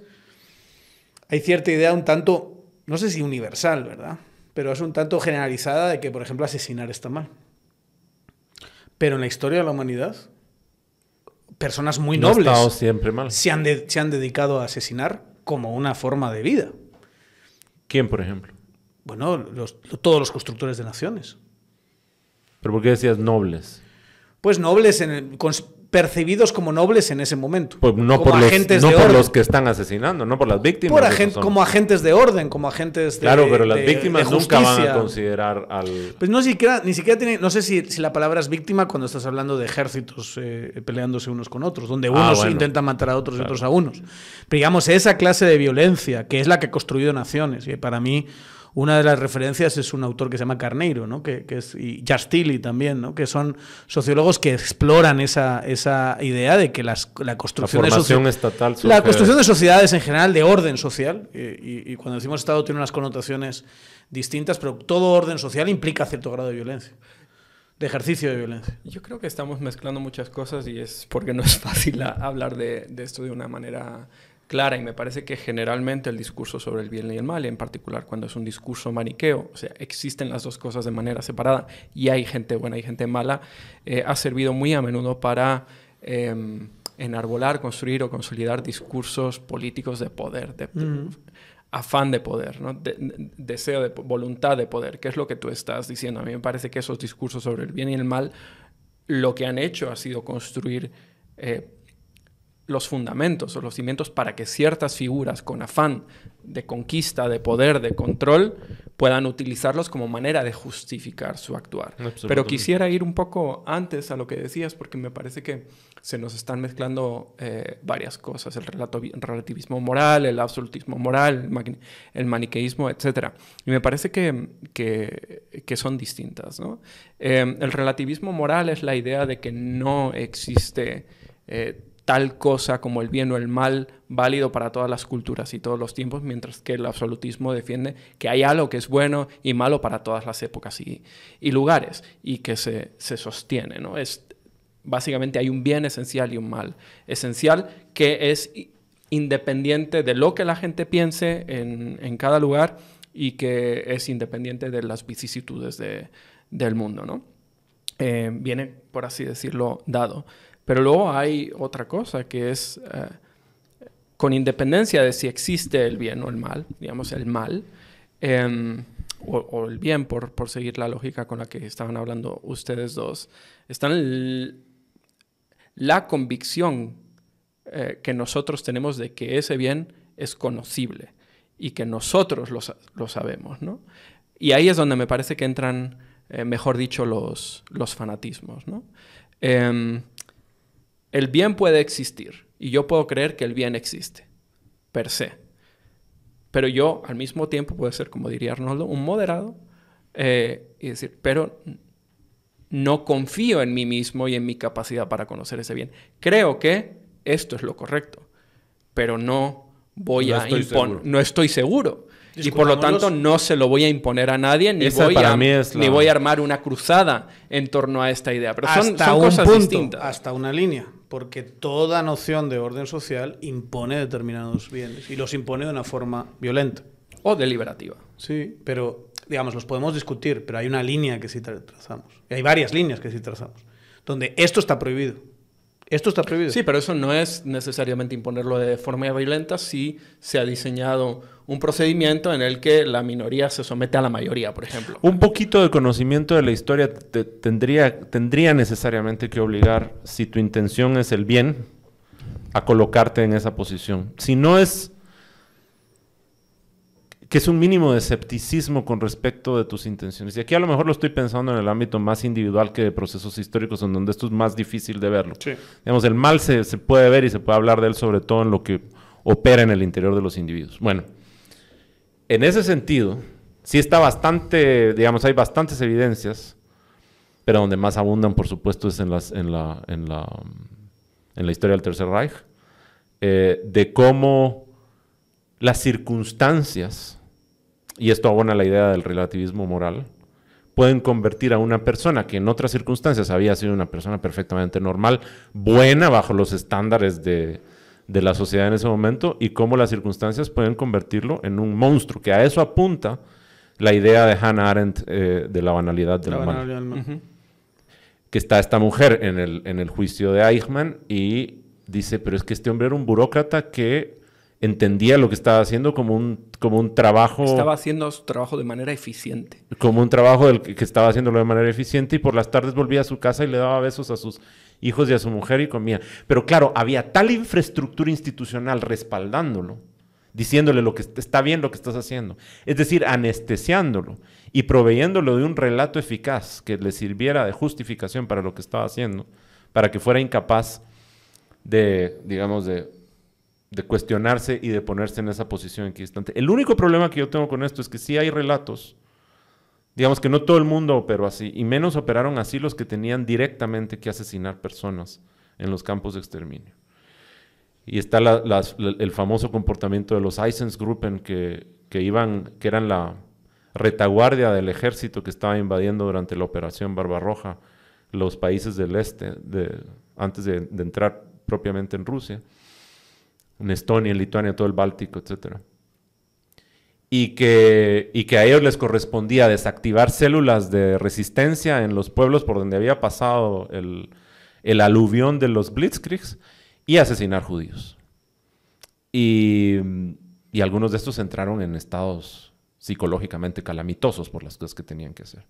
hay cierta idea un tanto, no sé si universal, ¿verdad? Pero es un tanto generalizada de que, por ejemplo, asesinar está mal. Pero en la historia de la humanidad, personas muy nobles Se, se han dedicado a asesinar como una forma de vida. ¿Quién, por ejemplo? Bueno, todos los constructores de naciones. ¿Pero por qué decías nobles? Pues nobles, en el, percibidos como nobles en ese momento. Pues no por, los, los que están asesinando, no por las víctimas. como agentes de orden, como agentes de Claro, pero las víctimas nunca van a considerar al... Pues no siquiera, ni siquiera tiene, no sé si, la palabra es víctima cuando estás hablando de ejércitos eh, peleándose unos con otros, donde ah, unos intentan matar a otros y otros a unos. Pero digamos, esa clase de violencia, que es la que ha construido naciones, y para mí una de las referencias es un autor que se llama Carneiro, ¿no? que, que es, y Jastilli también, que son sociólogos que exploran esa, idea de que la construcción de sociedades. estatal. La construcción de sociedades en general, de orden social, eh, y, cuando decimos Estado tiene unas connotaciones distintas, pero todo orden social implica cierto grado de violencia de ejercicio de violencia. Yo creo que estamos mezclando muchas cosas y es porque no es fácil hablar de, de esto de una manera clara y me parece que generalmente el discurso sobre el bien y el mal, en particular cuando es un discurso maniqueo, o sea, existen las dos cosas de manera separada y hay gente buena y gente mala, eh, ha servido muy a menudo para em, enarbolar, construir o consolidar discursos políticos de poder, de, mm. afán de poder, de, deseo de voluntad de poder, que es lo que tú estás diciendo. A mí me parece que esos discursos sobre el bien y el mal, lo que han hecho ha sido construir eh, los fundamentos o los cimientos para que ciertas figuras con afán de conquista, de poder, de control, puedan utilizarlos como manera de justificar su actuar. Pero quisiera ir un poco antes a lo que decías, porque me parece que se nos están mezclando eh, varias cosas, el relativismo moral, el absolutismo moral, el, maniqueísmo, etc. Y me parece que, son distintas. Eh, el relativismo moral es la idea de que no existe... Eh, tal cosa como el bien o el mal válido para todas las culturas y todos los tiempos, mientras que el absolutismo defiende que hay algo que es bueno y malo para todas las épocas y, lugares y que se, sostiene. ¿no? Es, básicamente hay un bien esencial y un mal esencial que es independiente de lo que la gente piense en, cada lugar y que es independiente de las vicisitudes del mundo. ¿no? Eh, viene, por así decirlo, dado. Pero luego hay otra cosa que es, eh, con independencia de si existe el bien o el mal, digamos el mal, em, o, el bien, por, por seguir la lógica con la que estaban hablando ustedes dos, están la convicción eh, que nosotros tenemos de que ese bien es conocible y que nosotros lo, sabemos, ¿no? Y ahí es donde me parece que entran, eh, mejor dicho, los, los fanatismos, ¿no? Em, el bien puede existir y yo puedo creer que el bien existe, per se. Pero yo al mismo tiempo puedo ser, como diría Arnoldo, un moderado eh, y decir, pero no confío en mí mismo y en mi capacidad para conocer ese bien. Creo que esto es lo correcto, pero no voy a imponer, no estoy seguro. Y por lo tanto no se lo voy a imponer a nadie, ni, voy a, armar una cruzada en torno a esta idea. Pero son, hasta punto, Hasta una línea porque toda noción de orden social impone determinados bienes y los impone de una forma violenta. O deliberativa. Sí, pero digamos, los podemos discutir, pero hay una línea que sí trazamos. hay varias líneas que sí trazamos, donde esto está prohibido. Esto está prohibido. Sí, pero eso no es necesariamente imponerlo de forma violenta si se ha diseñado un procedimiento en el que la minoría se somete a la mayoría, por ejemplo. Un poquito de conocimiento de la historia tendría, tendría necesariamente que obligar, si tu intención es el bien, a colocarte en esa posición. Si no es que es un mínimo de escepticismo con respecto de tus intenciones. Y aquí a lo mejor lo estoy pensando en el ámbito más individual que de procesos históricos, en donde esto es más difícil de verlo. Digamos, el mal se, puede ver y se puede hablar de él sobre todo en lo que opera en el interior de los individuos. Bueno, en ese sentido, sí está bastante, digamos, hay bastantes evidencias, pero donde más abundan, por supuesto, es en, las, en, la, en, la, en la historia del Tercer Reich, eh, de cómo las circunstancias y esto abona la idea del relativismo moral, pueden convertir a una persona que en otras circunstancias había sido una persona perfectamente normal, buena bajo los estándares de, la sociedad en ese momento, y cómo las circunstancias pueden convertirlo en un monstruo, que a eso apunta la idea de Hannah Arendt eh, de la banalidad del la mal. Que está esta mujer en el, en el juicio de Eichmann y dice, pero es que este hombre era un burócrata que entendía lo que estaba haciendo como un, como un trabajo. Estaba haciendo su trabajo de manera eficiente. Como un trabajo del que, estaba haciéndolo de manera eficiente y por las tardes volvía a su casa y le daba besos a sus hijos y a su mujer y comía. Pero claro, había tal infraestructura institucional respaldándolo, diciéndole lo que está bien lo que estás haciendo. Es decir, anestesiándolo y proveyéndolo de un relato eficaz que le sirviera de justificación para lo que estaba haciendo, para que fuera incapaz de, digamos, de de cuestionarse y de ponerse en esa posición instante El único problema que yo tengo con esto es que sí hay relatos, digamos que no todo el mundo operó así, y menos operaron así los que tenían directamente que asesinar personas en los campos de exterminio. Y está el famoso comportamiento de los Eisensgruppen que, que, iban, que eran la retaguardia del ejército que estaba invadiendo durante la Operación Barbarroja los países del este antes de, de entrar propiamente en Rusia en Estonia, en Lituania, todo el Báltico, etc. Y que, y que a ellos les correspondía desactivar células de resistencia en los pueblos por donde había pasado el, aluvión de los blitzkriegs y asesinar judíos. Y, y algunos de estos entraron en estados psicológicamente calamitosos por las cosas que tenían que hacer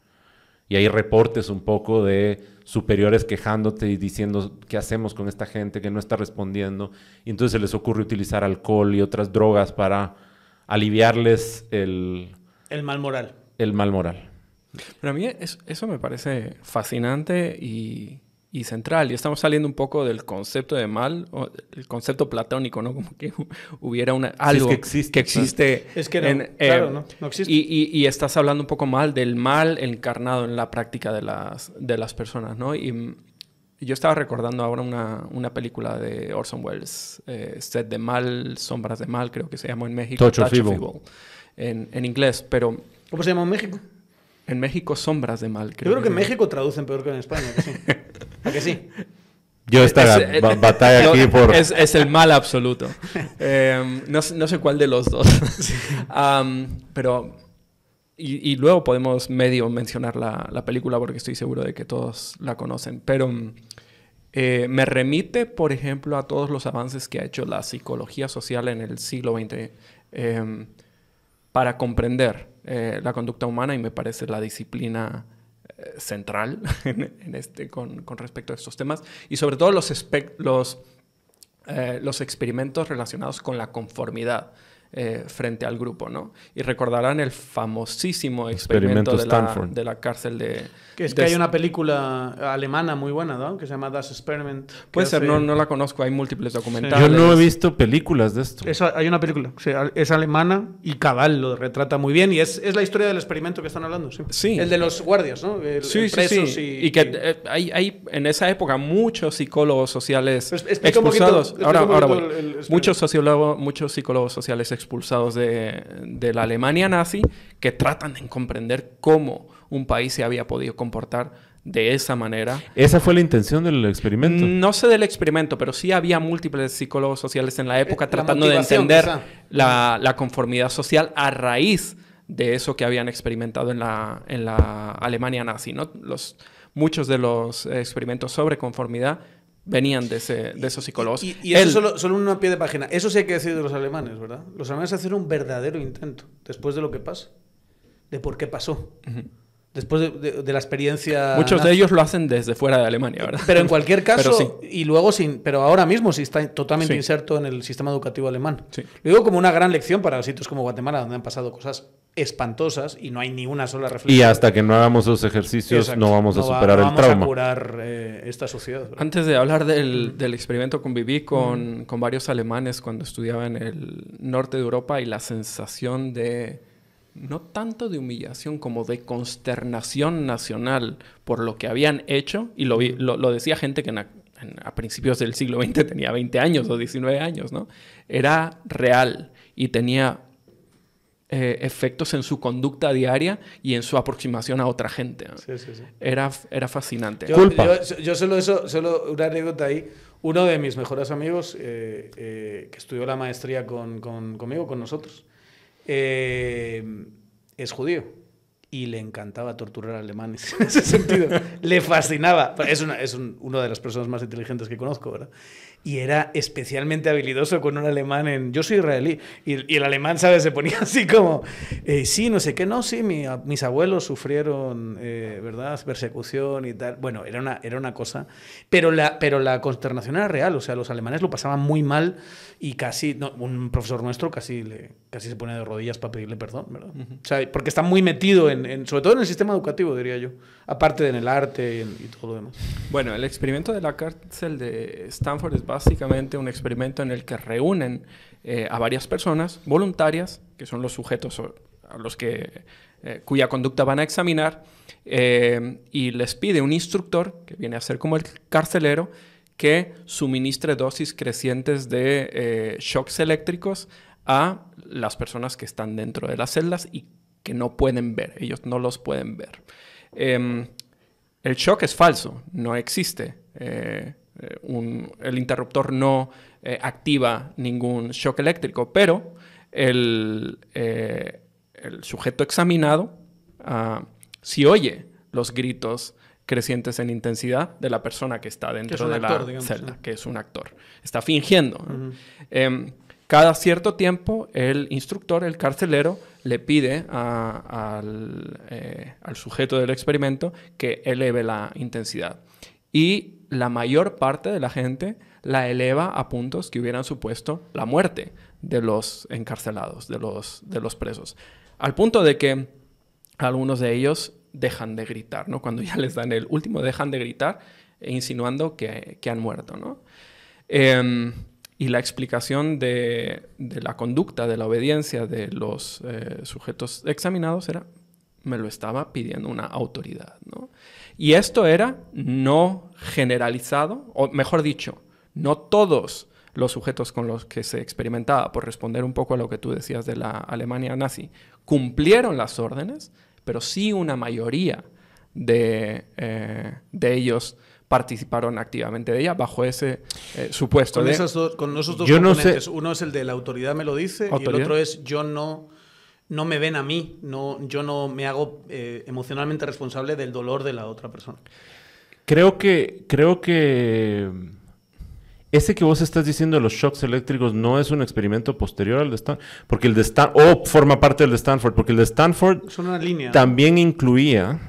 y hay reportes un poco de superiores quejándote y diciendo qué hacemos con esta gente que no está respondiendo. Y entonces se les ocurre utilizar alcohol y otras drogas para aliviarles el... El mal moral. El mal moral. Pero a mí eso me parece fascinante y y central. Y estamos saliendo un poco del concepto de mal, o el concepto platónico, ¿no? Como que hubiera una, algo que existe. es que no, claro, eh, no, existe. Y, estás hablando un poco mal del mal encarnado en la práctica de las, de las personas, ¿no? Y mm, yo estaba recordando ahora una, una película de Orson Welles, eh, Set de Mal, Sombras de Mal, creo que se llamó en México. Touch, of En, en inglés, pero... ¿Cómo se llama en México? En México, sombras de mal. Creo Yo creo que en México traducen peor que en España. Que sí. ¿A sí? Yo esta batalla aquí por... Es, el mal absoluto. Em, no, sé cuál de los dos. pero... Y, luego podemos medio mencionar la, película porque estoy seguro de que todos la conocen. Pero mm, eh, me remite, por ejemplo, a todos los avances que ha hecho la psicología social en el siglo XX em, para comprender eh, la conducta humana y me parece la disciplina eh, central este, con, respecto a estos temas y sobre todo los, eh, los experimentos relacionados con la conformidad. Eh, frente al grupo, ¿no? Y recordarán el famosísimo experimento, de, la, cárcel de... Que es que hay una película alemana muy buena, ¿no? Que se llama Das Experiment. Puede ser, no, la conozco, hay múltiples documentales. Yo no he visto películas de esto. hay una película, es alemana y cabal, lo retrata muy bien y es, es la historia del experimento que están hablando, sí. sí. El de los guardias, ¿no? sí, sí, Y, que eh, hay, hay, en esa época muchos psicólogos sociales expulsados. ahora, ahora muchos, sociólogos, muchos psicólogos sociales expulsados de, la Alemania nazi que tratan de comprender cómo un país se había podido comportar de esa manera. ¿Esa fue la intención del experimento? Mm, no sé del experimento, pero sí había múltiples psicólogos sociales en la época eh, tratando de entender la, conformidad social a raíz de eso que habían experimentado en la, en la Alemania nazi. ¿no? Los, muchos de los experimentos sobre conformidad venían de, ese, de esos psicólogos. Y, eso solo, solo una pie de página. Eso sí hay que decir de los alemanes, ¿verdad? Los alemanes hacen un verdadero intento después de lo que pasa, de por qué pasó. Después de, la experiencia. Muchos de ellos lo hacen desde fuera de Alemania, ¿verdad? Pero en cualquier caso, y luego sin, pero ahora mismo sí está totalmente inserto en el sistema educativo alemán. Lo digo como una gran lección para sitios como Guatemala, donde han pasado cosas espantosas y no hay ni una sola reflexión. Y hasta que no hagamos esos ejercicios no vamos a superar no el vamos trauma. A curar eh, esta sociedad. Antes de hablar del, experimento, conviví con, con varios alemanes cuando estudiaba en el norte de Europa y la sensación de no tanto de humillación como de consternación nacional por lo que habían hecho, y lo, decía gente que a principios del siglo XX tenía 20 años o 19 años, ¿no? Era real y tenía eh, efectos en su conducta diaria y en su aproximación a otra gente. Era, era fascinante. Yo, solo, eso, solo una anécdota ahí. Uno de mis mejores amigos eh, eh, que estudió la maestría conmigo, con nosotros, eh, es judío y le encantaba torturar a alemanes en ese sentido. le fascinaba. Es, una, es de las personas más inteligentes que conozco, ¿verdad? Y era especialmente habilidoso con un alemán en... Yo soy israelí. Y, el alemán, ¿sabes? Se ponía así como... Eh, sí, no sé qué. No, sí, mis abuelos sufrieron, eh, ¿verdad? Persecución y tal. Bueno, era una, era una cosa. Pero la, pero la consternación era real. O sea, los alemanes lo pasaban muy mal y casi... un profesor nuestro casi le, casi se pone de rodillas para pedirle perdón, ¿verdad? O sea, porque está muy metido en, sobre todo en el sistema educativo, diría yo, aparte de en el arte y, todo lo demás. Bueno, el experimento de la cárcel de Stanford es básicamente un experimento en el que reúnen eh, a varias personas voluntarias, que son los sujetos a los que eh, cuya conducta van a examinar, eh, y les pide un instructor, que viene a ser como el carcelero, que suministre dosis crecientes de shocks eléctricos a las personas que están dentro de las celdas y que no pueden ver, ellos no los pueden ver. Em, el shock es falso, no existe. Eh, eh, el interruptor no eh, activa ningún shock eléctrico, pero el, el sujeto examinado, ah, si oye los gritos crecientes en intensidad de la persona que está dentro de la celda, que es un actor, está fingiendo. Cada cierto tiempo, el instructor, el carcelero, le pide eh, al, sujeto del experimento que eleve la intensidad. Y la mayor parte de la gente la eleva a puntos que hubieran supuesto la muerte de los encarcelados, de los, de los presos. Al punto de que algunos de ellos dejan de gritar, ¿no? Cuando ya les dan el último, dejan de gritar, eh, insinuando que, que, han muerto, ¿no? Eh, y la explicación de, la conducta, de la obediencia de los eh, sujetos examinados era, me lo estaba pidiendo una autoridad. ¿no? Y esto era no generalizado, o mejor dicho, no todos los sujetos con los que se experimentaba, por responder un poco a lo que tú decías de la Alemania nazi, cumplieron las órdenes, pero sí una mayoría de eh, ellos participaron activamente de ella bajo ese eh, supuesto. Con, esos dos yo componentes, uno es el de la autoridad me lo dice y el otro es yo no no me ven a mí, no, yo no me hago eh, emocionalmente responsable del dolor de la otra persona. Creo que, creo que ese que vos estás diciendo de los shocks eléctricos no es un experimento posterior al de Stanford, porque el de Stanford, o forma parte del de Stanford, porque el de Stanford también incluía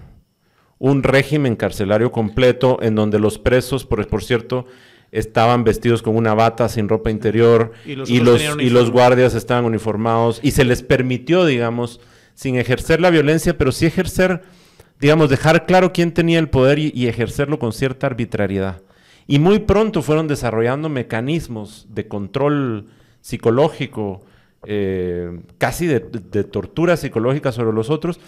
un régimen carcelario completo en donde los presos, por, por cierto, estaban vestidos con una bata sin ropa interior y los, y los, guardias estaban uniformados y se les permitió, digamos, sin ejercer la violencia, pero sí ejercer, digamos, dejar claro quién tenía el poder y, ejercerlo con cierta arbitrariedad. Y muy pronto fueron desarrollando mecanismos de control psicológico, eh, casi de, de tortura psicológica sobre los otros,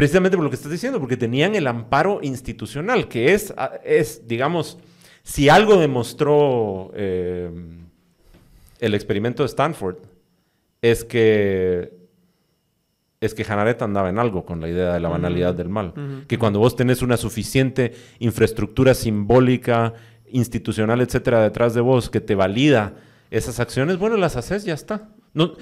precisamente por lo que estás diciendo, porque tenían el amparo institucional, que es, ah, es digamos, si algo demostró eh, el experimento de Stanford, es que es que Hanaret andaba en algo con la idea de la banalidad del mal. Que cuando vos tenés una suficiente infraestructura simbólica, institucional, etcétera, detrás de vos, que te valida esas acciones, bueno, las haces, ya está. No,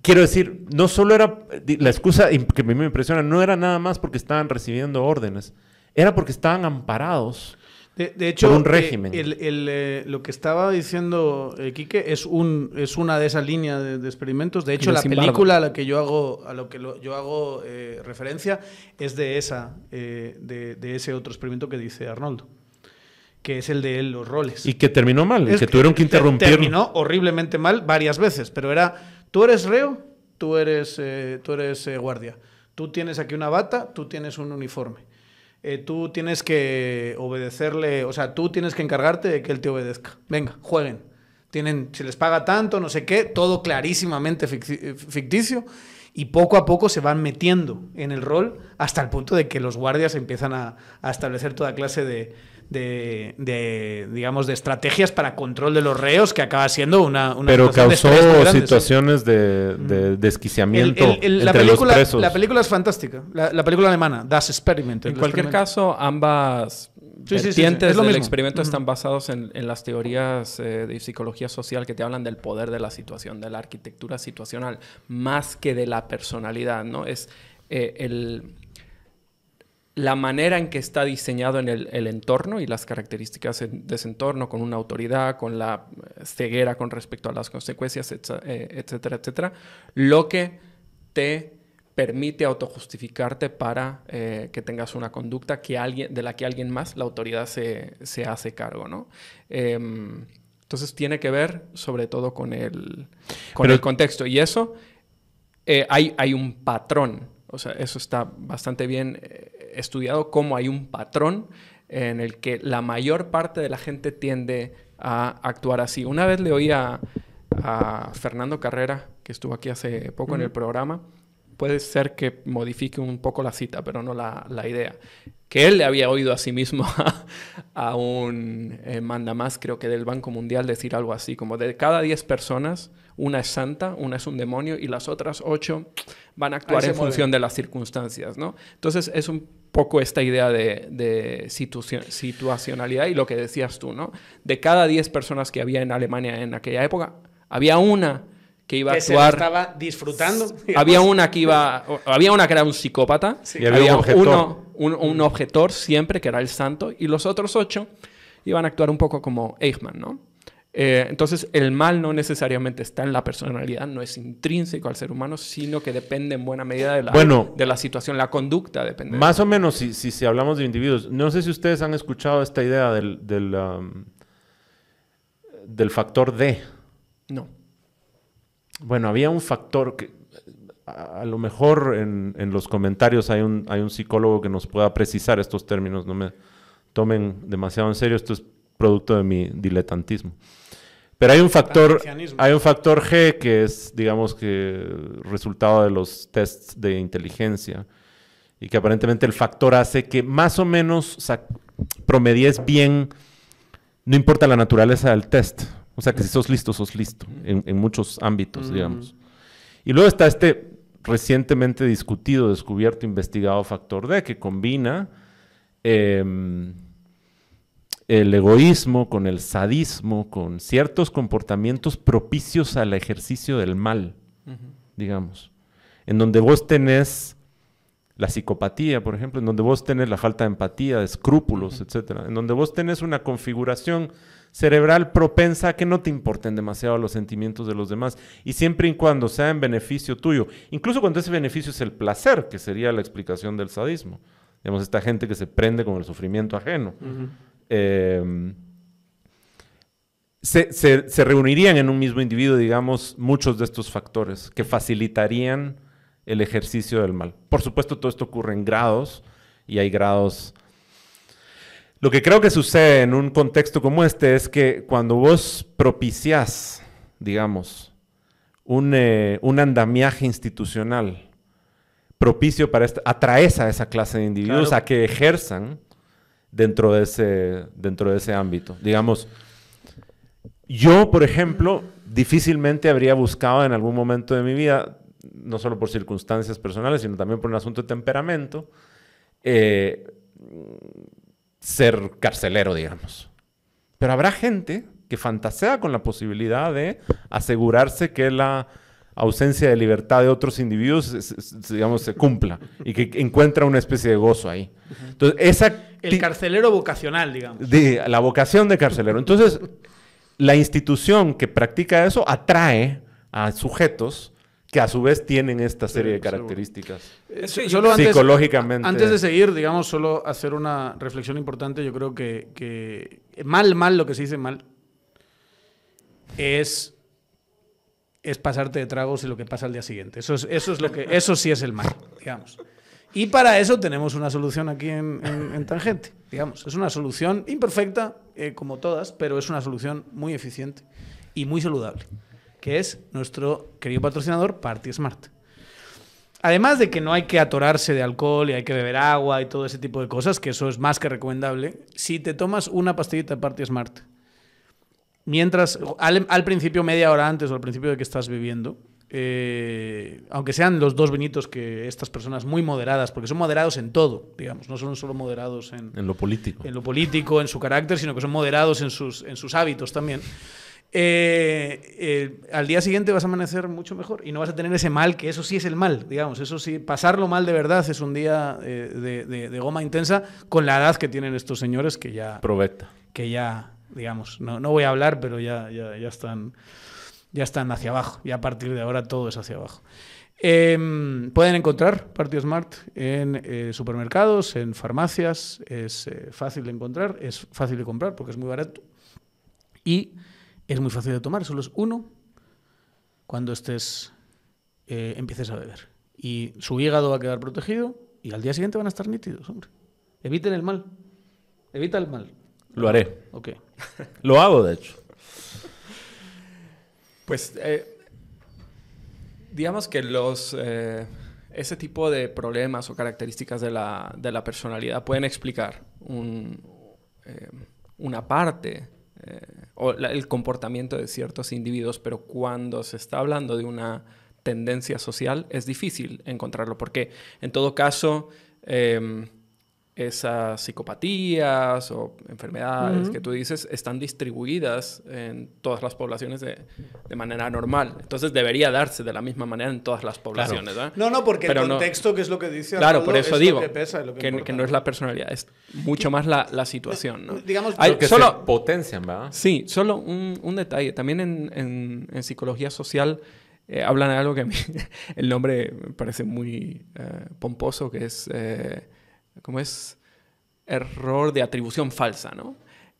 Quiero decir, no solo era, la excusa que a mí me impresiona, no era nada más porque estaban recibiendo órdenes, era porque estaban amparados. De, hecho, por un eh, régimen. Eh, lo que estaba diciendo eh, Quique es, un, es una de esas líneas de, experimentos. De hecho, la película a la que yo hago, a lo que yo hago referencia es de, esa, de, ese otro experimento que dice Arnoldo que es el de los roles. Y que terminó mal, tuvieron que interrumpir. Terminó horriblemente mal varias veces, pero era Tú eres reo, tú eres, eh, tú eres eh, guardia. Tú tienes aquí una bata, tú tienes un uniforme. Eh, tú tienes que obedecerle, o sea, tú tienes que encargarte de que él te obedezca. Venga, jueguen. Tienen, se les paga tanto, no sé qué, todo clarísimamente ficticio. Y poco a poco se van metiendo en el rol hasta el punto de que los guardias empiezan a establecer toda clase de, de, digamos, de estrategias para control de los reos, que acaba siendo una... Pero causó situaciones de, mm. desquiciamiento entre la película, los presos. La película es fantástica. La, película alemana, Das Experiment. En cualquier caso, ambas sí, sí, sí, del experimento mm. están basados en, las teorías eh, de psicología social que te hablan del poder de la situación, de la arquitectura situacional, más que de la personalidad, ¿no? Es eh, el la manera en que está diseñado en el, entorno y las características de ese entorno, con una autoridad, con la eh, ceguera con respecto a las consecuencias, eh, etcétera, etcétera, lo que te permite autojustificarte para eh, que tengas una conducta que alguien, de la que alguien más, la autoridad, se, hace cargo, ¿no? Em, entonces tiene que ver sobre todo con el, con el contexto. Y eso, hay, hay un patrón. O sea, eso está bastante bien estudiado cómo hay un patrón en el que la mayor parte de la gente tiende a actuar así. Una vez le oí a, Fernando Carrera, que estuvo aquí hace poco en el programa, puede ser que modifique un poco la cita, pero no la, la idea que él le había oído a sí mismo a, un manda eh, mandamás, creo que del Banco Mundial, decir algo así, como de cada 10 personas, una es santa, una es un demonio y las otras ocho van a actuar en función de las circunstancias, ¿no? Entonces es un poco esta idea de, situacionalidad y lo que decías tú, ¿no? De cada 10 personas que había en Alemania en aquella época, había una que iba a actuar. estaba disfrutando. Había una que iba, había una que era un psicópata, había, un, objetor. un, siempre que era el santo y los otros ocho iban a actuar un poco como Eichmann, ¿no? Eh, entonces, el mal no necesariamente está en la personalidad, no es intrínseco al ser humano, sino que depende en buena medida de la, de la situación, la conducta depende. Más o menos, si, si, hablamos de individuos, no sé si ustedes han escuchado esta idea del, del factor D. No bueno, había un factor que a, lo mejor en, los comentarios hay un, hay un psicólogo que nos pueda precisar estos términos, no me tomen demasiado en serio, esto es producto de mi diletantismo. Pero hay un factor, hay un factor G que es, digamos que, resultado de los tests de inteligencia y que aparentemente el factor hace que más o menos promedies bien, no importa la naturaleza del test. O sea que si sos listo, sos listo en, muchos ámbitos, mm. digamos. Y luego está este recientemente discutido, descubierto, investigado factor D que combina em, el egoísmo con el sadismo, con ciertos comportamientos propicios al ejercicio del mal, digamos. En donde vos tenés la psicopatía, por ejemplo, en donde vos tenés la falta de empatía, de escrúpulos, etc. etcétera, en donde vos tenés una configuración cerebral propensa a que no te importen demasiado los sentimientos de los demás y siempre y cuando sea en beneficio tuyo, incluso cuando ese beneficio es el placer, que sería la explicación del sadismo. Digamos, esta gente que se prende con el sufrimiento ajeno. Em, se, reunirían en un mismo individuo, digamos, muchos de estos factores que facilitarían el ejercicio del mal. Por supuesto, todo esto ocurre en grados y hay grados lo que creo que sucede en un contexto como este es que cuando vos propicias, digamos, eh, un, andamiaje institucional propicio para atraer a esa clase de individuos a que ejerzan dentro de, ese, dentro de ese ámbito. Digamos, yo, por ejemplo, difícilmente habría buscado en algún momento de mi vida, no solo por circunstancias personales, sino también por un asunto de temperamento, eh, ser carcelero, digamos. Pero habrá gente que fantasea con la posibilidad de asegurarse que la ausencia de libertad de otros individuos, digamos, se cumpla y que encuentra una especie de gozo ahí. Entonces, El carcelero vocacional, digamos. la vocación de carcelero. Entonces, la institución que practica eso atrae a sujetos que a su vez tienen esta serie de características eh, psicológicamente. Antes de seguir, digamos, solo hacer una reflexión importante, yo creo que, mal, mal, lo que se dice mal, es, es pasarte de tragos y lo que pasa al día siguiente. Eso, es, lo que, eso sí es el mal, digamos. Y para eso tenemos una solución aquí en, Tangente, digamos. Es una solución imperfecta, eh, como todas, pero es una solución muy eficiente y muy saludable que es nuestro querido patrocinador Party Smart. Además de que no hay que atorarse de alcohol y hay que beber agua y todo ese tipo de cosas, que eso es más que recomendable, si te tomas una pastillita de Party Smart, mientras, al, principio, media hora antes o al principio de que estás viviendo, eh, aunque sean los dos vinitos que estas personas muy moderadas, porque son moderados en todo, digamos, no son solo moderados en, lo político, en lo político, en su carácter, sino que son moderados en sus, en sus hábitos también. Eh, al día siguiente vas a amanecer mucho mejor y no vas a tener ese mal, que eso sí es el mal, digamos, eso sí, pasarlo mal de verdad es un día eh, de, goma intensa con la edad que tienen estos señores que ya... Provecta. Que ya, digamos, no, voy a hablar, pero ya, ya, están, ya están hacia abajo y a partir de ahora todo es hacia abajo. Em, pueden encontrar Partido Smart en eh, supermercados, en farmacias, es fácil de encontrar, es fácil de comprar porque es muy barato. Y es muy fácil de tomar, solo es uno cuando estés, eh, empieces a beber. Y su hígado va a quedar protegido y al día siguiente van a estar nítidos, hombre. Eviten el mal. Evita el mal. Lo haré. Ok. Lo hago, de hecho. Pues eh, digamos que los, eh, ese tipo de problemas o características de la, personalidad pueden explicar una parte eh, o el comportamiento de ciertos individuos, pero cuando se está hablando de una tendencia social es difícil encontrarlo, porque en todo caso... Em, esas psicopatías o enfermedades que tú dices están distribuidas en todas las poblaciones de, manera normal. Entonces debería darse de la misma manera en todas las poblaciones. No, no, porque el contexto, que es lo que dice Claro, por eso digo que, pesa, que, no es la personalidad, es mucho más la, situación. Digamos Hay, que solo, potencian, ¿verdad? Sí, solo un, detalle. También en, psicología social... Eh, hablan de algo que a mí el nombre me parece muy eh, pomposo, que es eh, como es error de atribución falsa, ¿no?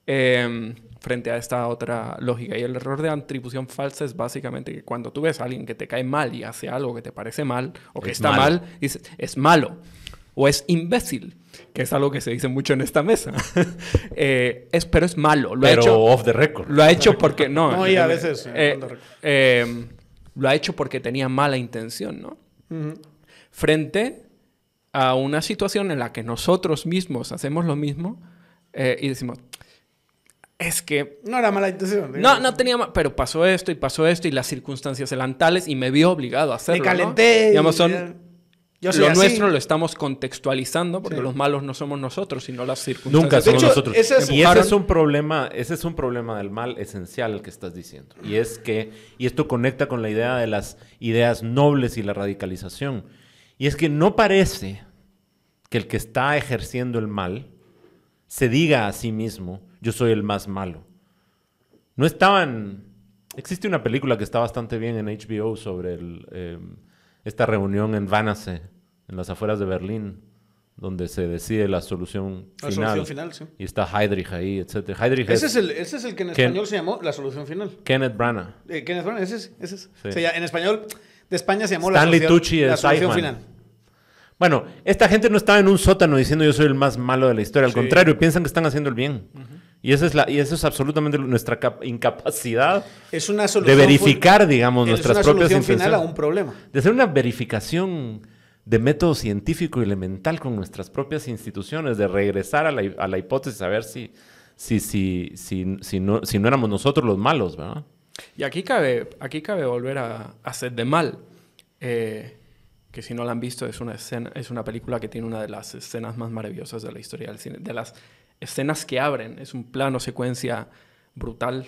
Em, frente a esta otra lógica. Y el error de atribución falsa es básicamente que cuando tú ves a alguien que te cae mal y hace algo que te parece mal o que está mal, dices, es malo o es imbécil, que es algo que se dice mucho en esta mesa. Eh, pero es malo. pero off the record. Lo ha hecho porque no. no y a eh, veces. Eh, lo ha hecho porque tenía mala intención, ¿no? Frente a una situación en la que nosotros mismos hacemos lo mismo eh, y decimos, es que... No era mala intención. No, no tenía pero pasó esto y pasó esto y las circunstancias eran y me vio obligado a hacerlo. Me calenté. ¿no? Digamos, son... lo nuestro lo estamos contextualizando porque los malos no somos nosotros, sino las circunstancias. Nunca somos nosotros. Ese es, y es un problema, ese es un problema del mal esencial el que estás diciendo. Y es que, y esto conecta con la idea de las ideas nobles y la radicalización y es que no parece que el que está ejerciendo el mal se diga a sí mismo, yo soy el más malo. No estaban... Existe una película que está bastante bien en HBO sobre el, em, esta reunión en Vanasse, en las afueras de Berlín, donde se decide la solución final. La solución final, sí. Y está Heydrich ahí, etc. ese, es, el, que en español se llamó La Solución Final. Kenneth Branagh. Eh, Kenneth Branagh, ese es. Ese es. en español de España se llamó La Solución, la solución Final. Bueno, esta gente no está en un sótano diciendo yo soy el más malo de la historia. Al contrario, piensan que están haciendo el bien. Y esa es, la, y eso es absolutamente nuestra incapacidad es una de verificar, digamos, nuestras propias intenciones. final a un problema. De hacer una verificación de método científico y elemental con nuestras propias instituciones, de regresar a la, hipótesis, a ver si, si, si, si, si, no, si no éramos nosotros los malos, ¿verdad? Y aquí cabe, aquí cabe volver a, hacer de mal. Eh, que si no la han visto es una, escena, es una película que tiene una de las escenas más maravillosas de la historia del cine, de las escenas que abren, es un plano secuencia brutal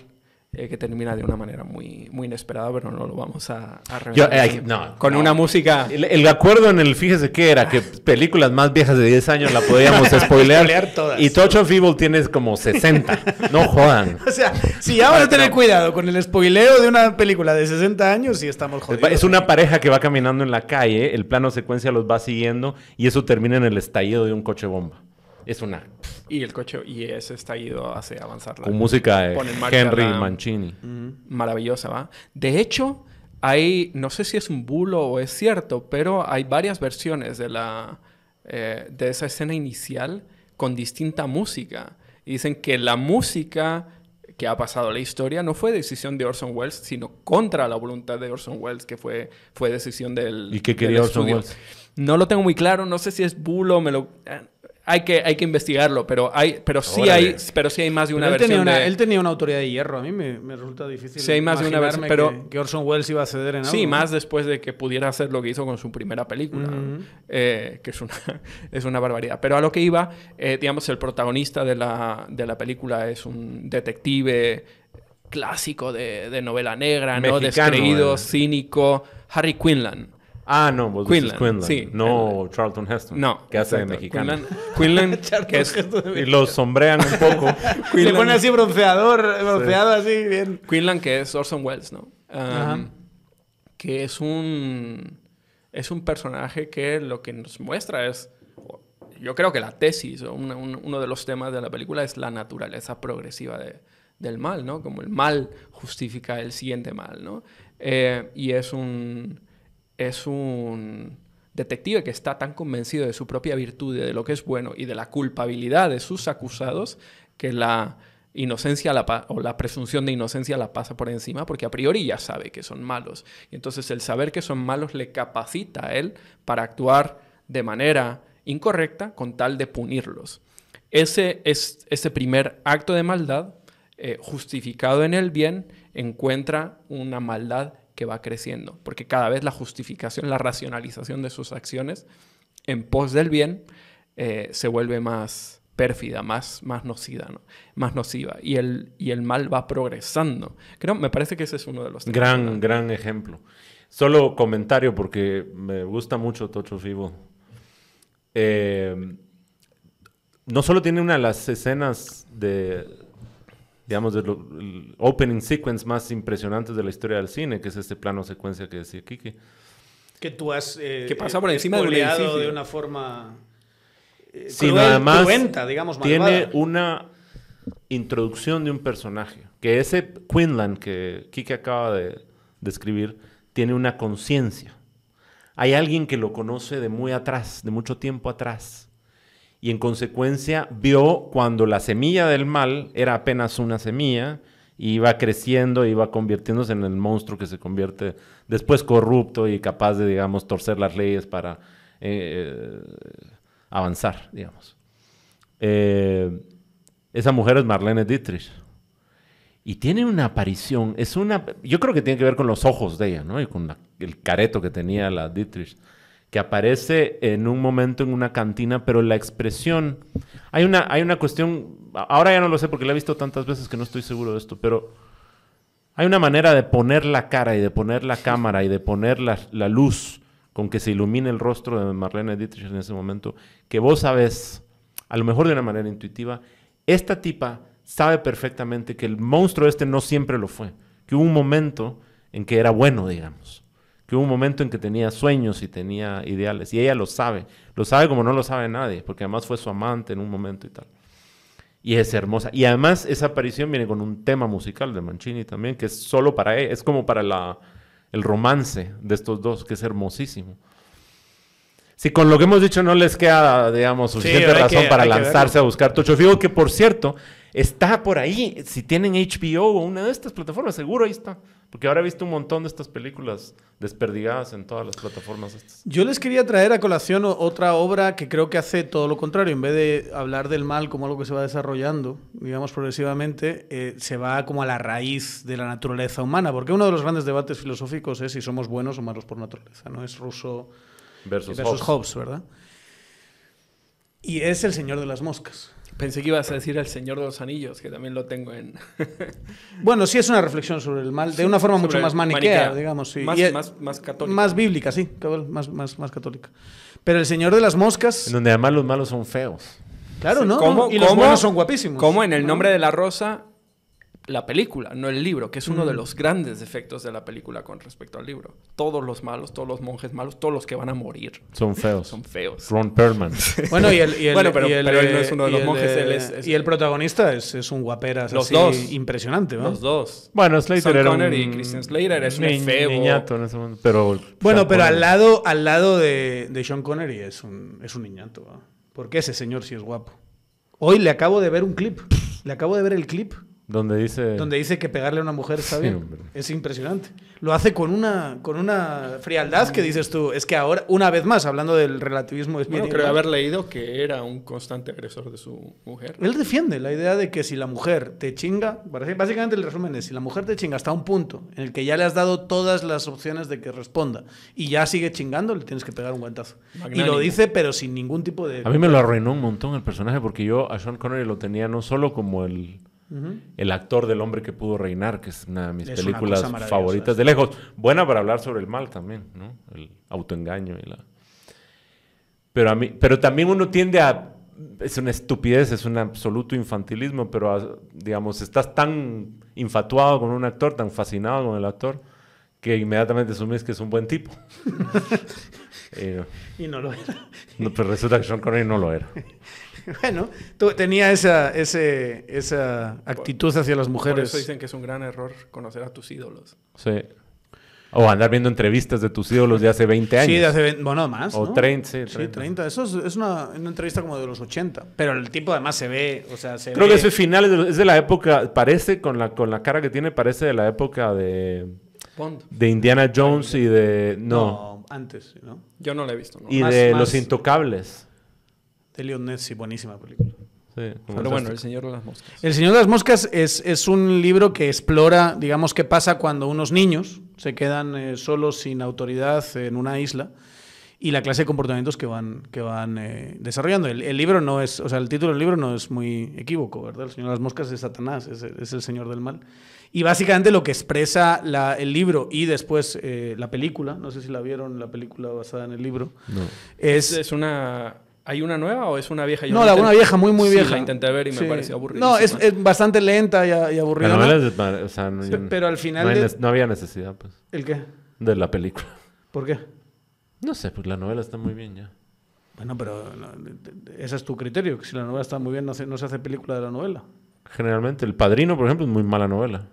eh, que termina de una manera muy, muy inesperada, pero no lo vamos a, revelar. con una música. El, acuerdo en el, fíjese qué era que películas más viejas de 10 años la podíamos spoilear. todas. Y Touch of Evil tienes como 60. no jodan. O sea, si ya van a tener cuidado con el spoileo de una película de 60 años, sí estamos jodidos. Es una pareja que va caminando en la calle, el plano secuencia los va siguiendo y eso termina en el estallido de un coche bomba. Es una y el coche ese está ido hacia avanzar. La Con música de Henry Mancini. Mm. Maravillosa, ¿va? De hecho, hay, no sé si es un bulo o es cierto, pero hay varias versiones de, la, eh, de esa escena inicial con distinta música. Y dicen que la música que ha pasado la historia no fue decisión de Orson Welles, sino contra la voluntad de Orson Welles, que fue, fue decisión del. ¿Y qué quería Orson Welles? No lo tengo muy claro, no sé si es bulo, me lo. Eh, hay que, hay que investigarlo, pero hay, pero sí hay, pero sí hay más de una él versión. Tenía una, Él tenía una autoridad de hierro. A mí me, resulta difícil. Sí más que, Orson Welles iba a ceder en algo. Sí, más después de que pudiera hacer lo que hizo con su primera película, eh, que es una es una barbaridad. Pero a lo que iba, eh, digamos, el protagonista de la de la película es un detective clásico de, novela negra, ¿no? Descreído, eh. cínico, Harry Quinlan. Ah, no, vos Quinlan, no Charlton Heston. No. Que hace de mexicano. Quinlan, que es, y lo sombrean un poco. Le ponen así bronceador, bronceado así, bien. Quinlan, que es Orson Welles, ¿no? que es un... Es un personaje que lo que nos muestra es... Yo creo que la tesis o uno de los temas de la película es la naturaleza progresiva del mal, ¿no? Como el mal justifica el siguiente mal, ¿no? Eh, y es un es un detective que está tan convencido de su propia virtud, de lo que es bueno y de la culpabilidad de sus acusados, que la inocencia o la presunción de inocencia la pasa por encima porque a priori ya sabe que son malos. Y entonces el saber que son malos le capacita a él para actuar de manera incorrecta con tal de punirlos. Ese, es, ese primer acto de maldad, eh, justificado en el bien, encuentra una maldad que va creciendo, porque cada vez la justificación, la racionalización de sus acciones en pos del bien eh, se vuelve más pérfida, más, más nocida, ¿no? más nociva, y el, y el mal va progresando. Creo, me parece que ese es uno de los... Gran, gran ejemplo. Solo comentario, porque me gusta mucho Tocho Fibo. Eh, no solo tiene una de las escenas de, digamos, de los opening sequence más impresionantes de la historia del cine, que es este plano secuencia que decía Kiki. Que tú has... Eh, pasa por eh, encima de, una forma... Eh, si digamos, tiene una introducción de un personaje, que ese Quinlan que Kiki acaba de describir, tiene una conciencia. Hay alguien que lo conoce de muy atrás, de mucho tiempo atrás y en consecuencia vio cuando la semilla del mal era apenas una semilla y iba creciendo, iba convirtiéndose en el monstruo que se convierte después corrupto y capaz de, digamos, torcer las leyes para eh, eh, avanzar, digamos. Eh, esa mujer es Marlene Dietrich. Y tiene una aparición, es una, yo creo que tiene que ver con los ojos de ella, ¿no? Y con el careto que tenía la Dietrich que aparece en un momento en una cantina, pero la expresión... Hay una, hay una cuestión, ahora ya no lo sé porque la he visto tantas veces que no estoy seguro de esto, pero hay una manera de poner la cara y de poner la cámara y de poner la, luz con que se ilumine el rostro de Marlene Dietrich en ese momento, que vos sabes, a lo mejor de una manera intuitiva, esta tipa sabe perfectamente que el monstruo este no siempre lo fue, que hubo un momento en que era bueno, digamos que hubo un momento en que tenía sueños y tenía ideales, y ella lo sabe, lo sabe como no lo sabe nadie, porque además fue su amante en un momento y tal. Y es hermosa. Y además esa aparición viene con un tema musical de Mancini también, que es solo para él, e, es como para la, el romance de estos dos, que es hermosísimo. Si con lo que hemos dicho no les queda, digamos, suficiente razón para lanzarse a buscar Tocho Figo, que por cierto, Está por ahí. Si tienen HBO o una de estas plataformas, seguro ahí está. Porque ahora he visto un montón de estas películas desperdigadas en todas las plataformas. Yo les quería traer a colación otra obra que creo que hace todo lo contrario. En vez de hablar del mal como algo que se va desarrollando, digamos progresivamente, eh, se va como a la raíz de la naturaleza humana. Porque uno de los grandes debates filosóficos es si somos buenos o malos por naturaleza. No es ruso versus, Hobbes, ¿verdad? Y es el señor de las moscas. Pensé que ibas a decir al Señor de los Anillos, que también lo tengo en... bueno, sí es una reflexión sobre el mal, de una forma mucho más maniquea, digamos. Sí. Más, más, católica. Más bíblica, sí, más, católica. Pero El Señor de las Moscas... En donde además los malos son feos. Claro, ¿no? y los buenos son guapísimos. Como en el nombre de la rosa la película, no el libro, que es uno de los grandes defectos de la película con respecto al libro. Todos los malos, todos los monjes malos, todos los que van a morir. Son feos. Son feos. Ron Perlman. bueno, y el, bueno, pero, el, pero él no es uno de los monjes. y el protagonista es, es un guaperas los así dos. impresionante, Los dos. Bueno, Slater era un... y Christian Slater es un feo. niñato en ese momento, pero... Bueno, pero al lado, al lado de, de, Sean Connery es un, es un niñato. ¿Por Porque ese señor sí es guapo. Hoy le acabo de ver un clip. Le acabo de ver el clip donde dice... Donde dice que pegarle a una mujer está bien. es impresionante. Lo hace con una, con una frialdad que dices tú. Es que ahora, una vez más, hablando del relativismo... yo creo haber leído que era un constante agresor de su mujer. Él defiende la idea de que si la mujer te chinga... Básicamente el resumen es, si la mujer te chinga hasta un punto en el que ya le has dado todas las opciones de que responda y ya sigue chingando, le tienes que pegar un guantazo. Y lo dice, pero sin ningún tipo de... A mí me lo arruinó un montón el personaje porque yo a Sean Connery lo tenía no solo como el el actor del hombre que pudo reinar, que es una de mis películas favoritas de lejos. Buena para hablar sobre el mal también, ¿no? El autoengaño y la... Pero, a mí, pero también uno tiende a... Es una estupidez, es un absoluto infantilismo, pero digamos, estás tan infatuado con un actor, tan fascinado con el actor, que inmediatamente asumes que es un buen tipo. Eh, y no lo era. pero resulta que Sean Connery no lo era. bueno, tenía esa, esa actitud hacia las mujeres. Por eso dicen que es un gran error conocer a tus ídolos. Sí. O andar viendo entrevistas de tus ídolos de hace 20 años. Sí, de hace 20, bueno, más. O 30, sí, Sí, 30. Eso es, una, entrevista como de los 80. Pero el tipo además se ve, o sea, se Creo que ese final es de, es de, la época, parece, con la, con la cara que tiene, parece de la época de... De Indiana Jones y de... No. antes, ¿no? Yo no la he visto. Y de Los Intocables de Leon buenísima película. Sí, Pero bueno, El Señor de las Moscas. El Señor de las Moscas es, es, un libro que explora, digamos, qué pasa cuando unos niños se quedan eh, solos sin autoridad en una isla y la clase de comportamientos que van, que van eh, desarrollando. El, libro no es, o sea, el título del libro no es muy equívoco, ¿verdad? El Señor de las Moscas es Satanás, es, es el Señor del Mal. Y básicamente lo que expresa la, el libro y después eh, la película, no sé si la vieron, la película basada en el libro, es, es una ¿Hay una nueva o es una vieja? no, la una vieja, muy, muy vieja. Sí, la intenté ver y me pareció aburrida. No, es, es, bastante lenta y, y aburrida. o sea, pero al final. No, había necesidad, pues. ¿El qué? De la película. ¿Por qué? No sé, pues la novela está muy bien ya. Bueno, pero ese es tu criterio, que si la novela está muy bien, no se hace película de la novela. Generalmente, El Padrino, por ejemplo, es muy mala novela.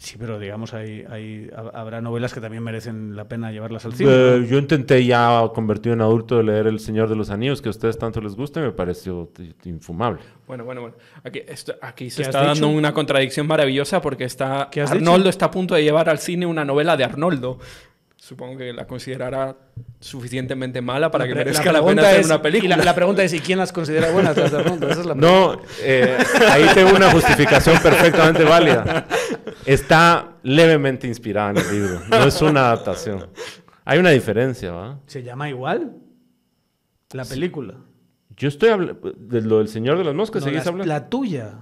Sí, pero digamos, hay, hay, habrá novelas que también merecen la pena llevarlas al cine. yo intenté ya, convertido en adulto, de leer El Señor de los Anillos, que a ustedes tanto les gusta, y me pareció infumable. Bueno, bueno, bueno. Aquí, aquí se está dando una contradicción maravillosa porque está Arnoldo está a punto de llevar al cine una novela de Arnoldo supongo que la considerará suficientemente mala para que merezca la, la pena hacer una película. Y la, pregunta es, ¿y quién las considera buenas? no, eh, ahí tengo una justificación perfectamente válida. Está levemente inspirada en el libro, no es una adaptación. Hay una diferencia, ¿va? ¿Se llama igual la película? Yo estoy hablando de lo del Señor de las Moscas, ¿seguís hablando? La tuya.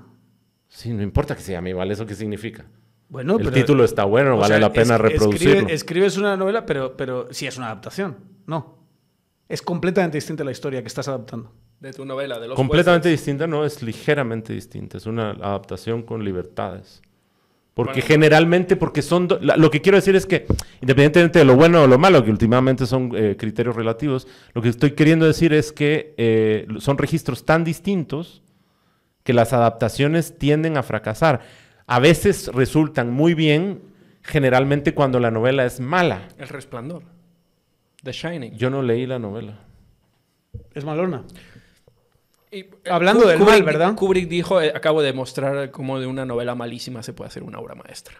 Sí, no importa que se llame igual, ¿eso qué significa? Bueno, el título está bueno, vale la pena reproducirlo. escribes una novela, pero, pero sí es una adaptación. No. Es completamente distinta la historia que estás adaptando. De tu novela, de los Completamente distinta, no, es ligeramente distinta. Es una adaptación con libertades. Porque generalmente, porque son... lo que quiero decir es que, independientemente de lo bueno o lo malo, que últimamente son eh, criterios relativos, lo que estoy queriendo decir es que eh, son registros tan distintos que las adaptaciones tienden a fracasar a veces resultan muy bien, generalmente cuando la novela es mala. El resplandor. The Shining. Yo no leí la novela. Es malona. Y, eh, Hablando de del mal, ¿verdad? Kubrick dijo, eh, acabo de mostrar cómo de una novela malísima se puede hacer una obra maestra.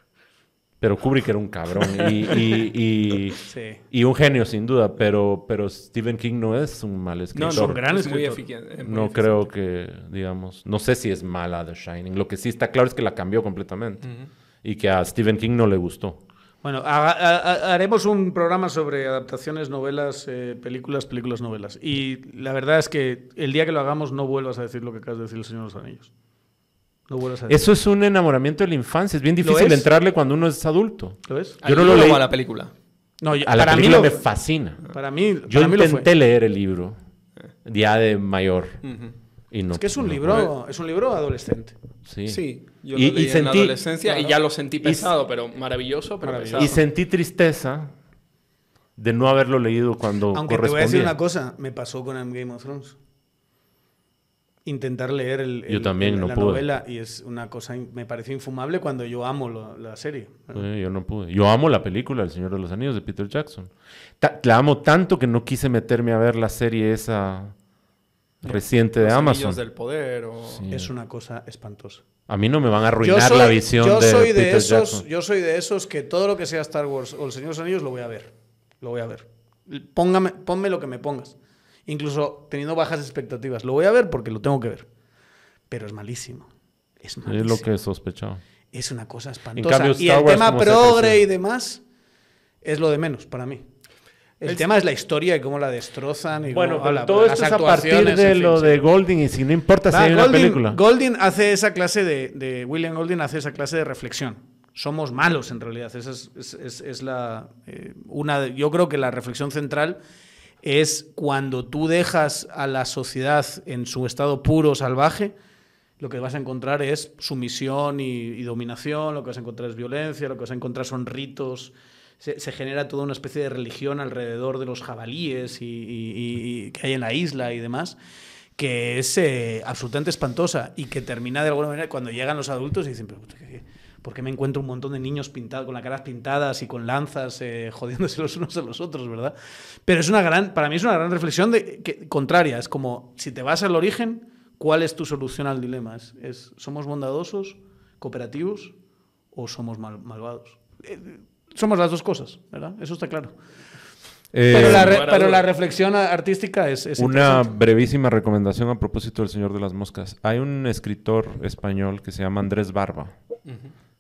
Pero Kubrick era un cabrón y, y, un genio sin duda, pero, pero Stephen King no es un mal escritor. No, no, gran es muy eficiente. No creo que, digamos, no sé si es mala The Shining. Lo que sí está claro es que la cambió completamente y que a Stephen King no le gustó. Bueno, haremos un programa sobre adaptaciones, novelas, eh, películas, películas, novelas. Y la verdad es que el día que lo hagamos no vuelvas a decir lo que acabas de decir, el Señor de los Anillos. Eso es un enamoramiento de la infancia. Es bien difícil entrarle cuando uno es adulto. ¿Lo Yo no lo leí. a la película? No, a la película me fascina. Para mí, yo intenté leer el libro día de mayor. y no, es que es un libro, es un libro adolescente. Sí. sí yo y, lo leí en la adolescencia y ya lo sentí pesado, pero maravilloso, pero Y sentí tristeza de no haberlo leído cuando Aunque te voy a decir una cosa, me pasó con Game of Thrones intentar leer la novela y es una cosa, me pareció infumable cuando yo amo la serie. yo no pude. Yo amo la película El Señor de los Anillos de Peter Jackson. la amo tanto que no quise meterme a ver la serie esa reciente de Amazon. del poder Es una cosa espantosa. A mí no me van a arruinar la visión yo de, soy de esos, Yo soy de esos que todo lo que sea Star Wars o El Señor de los Anillos lo voy a ver. Lo voy a ver. Póngame, ponme lo que me pongas incluso teniendo bajas expectativas. Lo voy a ver porque lo tengo que ver. Pero es malísimo. Es Es lo que he sospechado. Es una cosa espantosa. y el tema progre y demás es lo de menos para mí. El, tema es la historia y cómo la destrozan. Y bueno, todo esto es a partir de lo de Golding y si no importa si hay una película. Golding hace esa clase de, William Golding hace esa clase de reflexión. Somos malos en realidad. Esa es, la eh, una. Yo creo que la reflexión central es cuando tú dejas a la sociedad en su estado puro, salvaje, lo que vas a encontrar es sumisión y, dominación, lo que vas a encontrar es violencia, lo que vas a encontrar son ritos. Se, genera toda una especie de religión alrededor de los jabalíes y, que hay en la isla y demás, que es eh, absolutamente espantosa y que termina de alguna manera cuando llegan los adultos y dicen, pero, porque me encuentro un montón de niños pintados, con las caras pintadas y con lanzas eh, jodiéndose los unos a los otros, ¿verdad? Pero es una gran, para mí es una gran reflexión de, que, contraria, es como, si te vas al origen, ¿cuál es tu solución al dilema? somos bondadosos, cooperativos o somos malvados? Eh, somos las dos cosas, ¿verdad? Eso está claro. Eh, pero, la reflexión artística es... una brevísima recomendación a propósito del Señor de las Moscas. Hay un escritor español que se llama Andrés Barba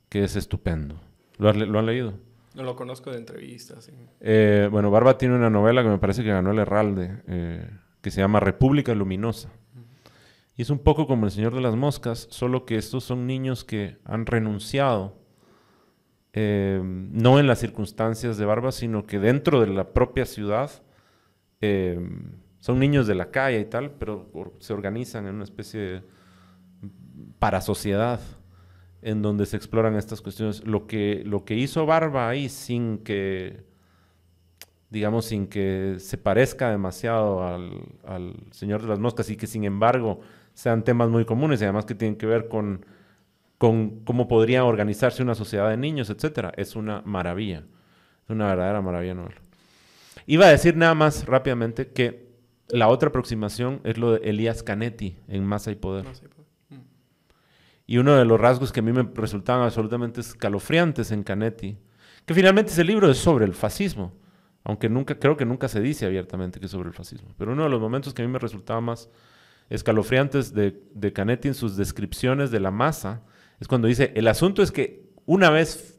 que es estupendo. ¿Lo, han leído? No lo conozco de entrevistas. Eh, bueno, Barba tiene una novela que me parece que ganó el Herralde, eh, que se llama República Luminosa. Y es un poco como El Señor de las Moscas, solo que estos son niños que han renunciado, eh, no en las circunstancias de Barba, sino que dentro de la propia ciudad son niños de la calle y tal, pero se organizan en una especie de para sociedad en donde se exploran estas cuestiones. Lo que, lo que hizo Barba ahí sin que, digamos, sin que se parezca demasiado al, Señor de las Moscas y que sin embargo sean temas muy comunes y además que tienen que ver con, con cómo podría organizarse una sociedad de niños, etcétera, es una maravilla. Es una verdadera maravilla Iba a decir nada más rápidamente que la otra aproximación es lo de Elías Canetti en Masa y Poder y uno de los rasgos que a mí me resultaban absolutamente escalofriantes en Canetti, que finalmente ese libro es sobre el fascismo, aunque nunca creo que nunca se dice abiertamente que es sobre el fascismo, pero uno de los momentos que a mí me resultaba más escalofriantes de, de Canetti en sus descripciones de la masa es cuando dice, el asunto es que una vez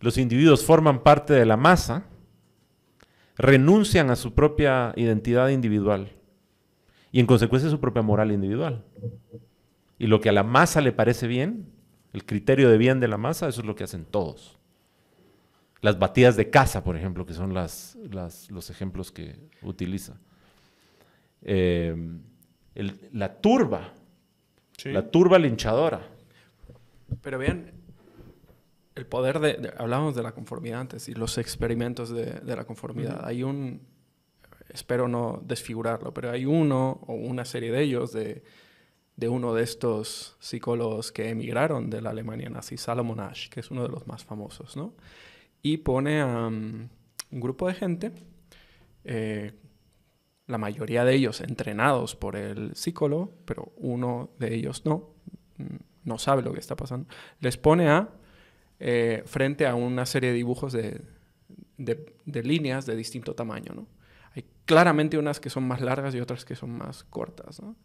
los individuos forman parte de la masa, renuncian a su propia identidad individual y en consecuencia a su propia moral individual. Y lo que a la masa le parece bien, el criterio de bien de la masa, eso es lo que hacen todos. Las batidas de caza, por ejemplo, que son las, los ejemplos que utiliza. Em, la turba, la turba linchadora. Pero bien, el poder de, hablamos de la conformidad antes y los experimentos de, la conformidad. Hay un, espero no desfigurarlo, pero hay uno o una serie de ellos de de uno de estos psicólogos que emigraron de la Alemania nazi, Salomon Asch, que es uno de los más famosos, ¿no? Y pone a mm, un grupo de gente, eh, la mayoría de ellos entrenados por el psicólogo, pero uno de ellos no, mm, no sabe lo que está pasando, les pone a, eh, frente a una serie de dibujos de, de líneas de distinto tamaño, ¿no? Hay claramente unas que son más largas y otras que son más cortas, ¿no?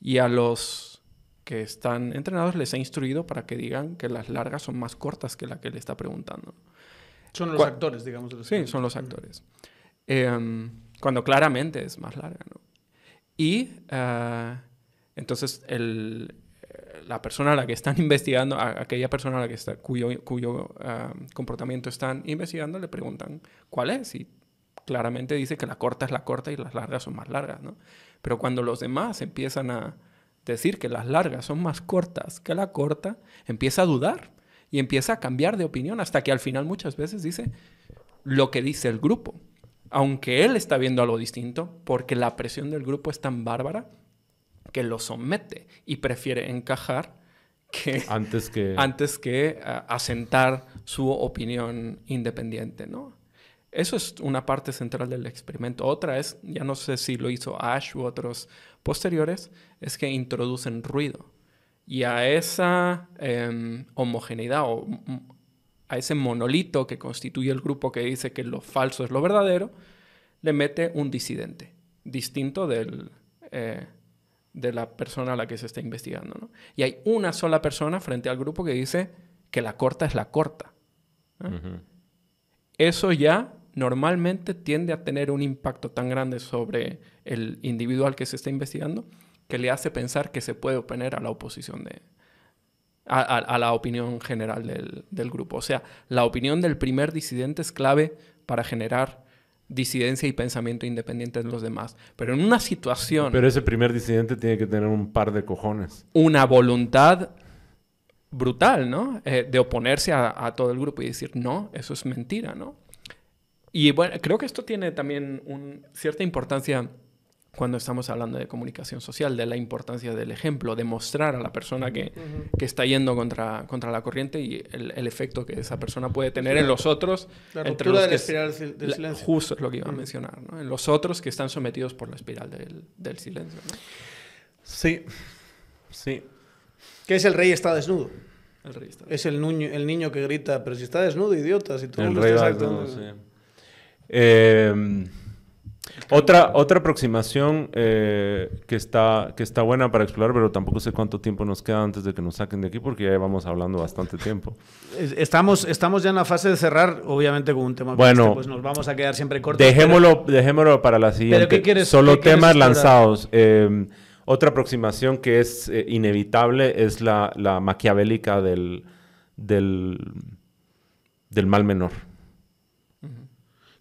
y a los que están entrenados les ha instruido para que digan que las largas son más cortas que la que le está preguntando. Son los actores, digamos. Los sí, son los actores. Em, cuando claramente es más larga, ¿no? Y ah, entonces la persona a la que están investigando, a aquella persona la que está, cuyo, cuyo ah, comportamiento están investigando, le preguntan cuál es y claramente dice que la corta es la corta y las largas son más largas, ¿no? Pero cuando los demás empiezan a decir que las largas son más cortas que la corta, empieza a dudar y empieza a cambiar de opinión hasta que al final muchas veces dice lo que dice el grupo. Aunque él está viendo algo distinto, porque la presión del grupo es tan bárbara que lo somete y prefiere encajar que antes que, antes que eh, asentar su opinión independiente, ¿no? Eso es una parte central del experimento. Otra es, ya no sé si lo hizo Ash u otros posteriores, es que introducen ruido. Y a esa em, homogeneidad o a ese monolito que constituye el grupo que dice que lo falso es lo verdadero, le mete un disidente, distinto del, eh, de la persona a la que se está investigando. ¿no? Y hay una sola persona frente al grupo que dice que la corta es la corta. Eso ya normalmente tiende a tener un impacto tan grande sobre el individual que se está investigando que le hace pensar que se puede oponer a la oposición de... A, la opinión general del, grupo. O sea, la opinión del primer disidente es clave para generar disidencia y pensamiento independiente en los demás. Pero en una situación... Pero ese primer disidente tiene que tener un par de cojones. Una voluntad brutal, ¿no? Eh, de oponerse a, todo el grupo y decir, no, eso es mentira, ¿no? Y bueno, creo que esto tiene también un, cierta importancia cuando estamos hablando de comunicación social, de la importancia del ejemplo, de mostrar a la persona que, que está yendo contra, contra la corriente y el, efecto que esa persona puede tener en los otros. La entre los de la espiral del silencio. Justo es lo que iba a mencionar, ¿no? en los otros que están sometidos por la espiral del, del silencio. Sí, sí. ¿Qué es el rey está desnudo. El rey está Es el, nuño, el niño que grita, pero si está desnudo, idiota, si tú el rey estás desnudo, Em, otra, otra aproximación eh, que, está, que está buena para explorar, pero tampoco sé cuánto tiempo nos queda antes de que nos saquen de aquí, porque ya vamos hablando bastante tiempo. Estamos, estamos ya en la fase de cerrar, obviamente con un tema bueno, este, pues nos vamos a quedar siempre cortos. Dejémoslo, para la siguiente. Solo temas lanzados. Em, otra aproximación que es eh, inevitable es la, maquiavélica del, del, del mal menor.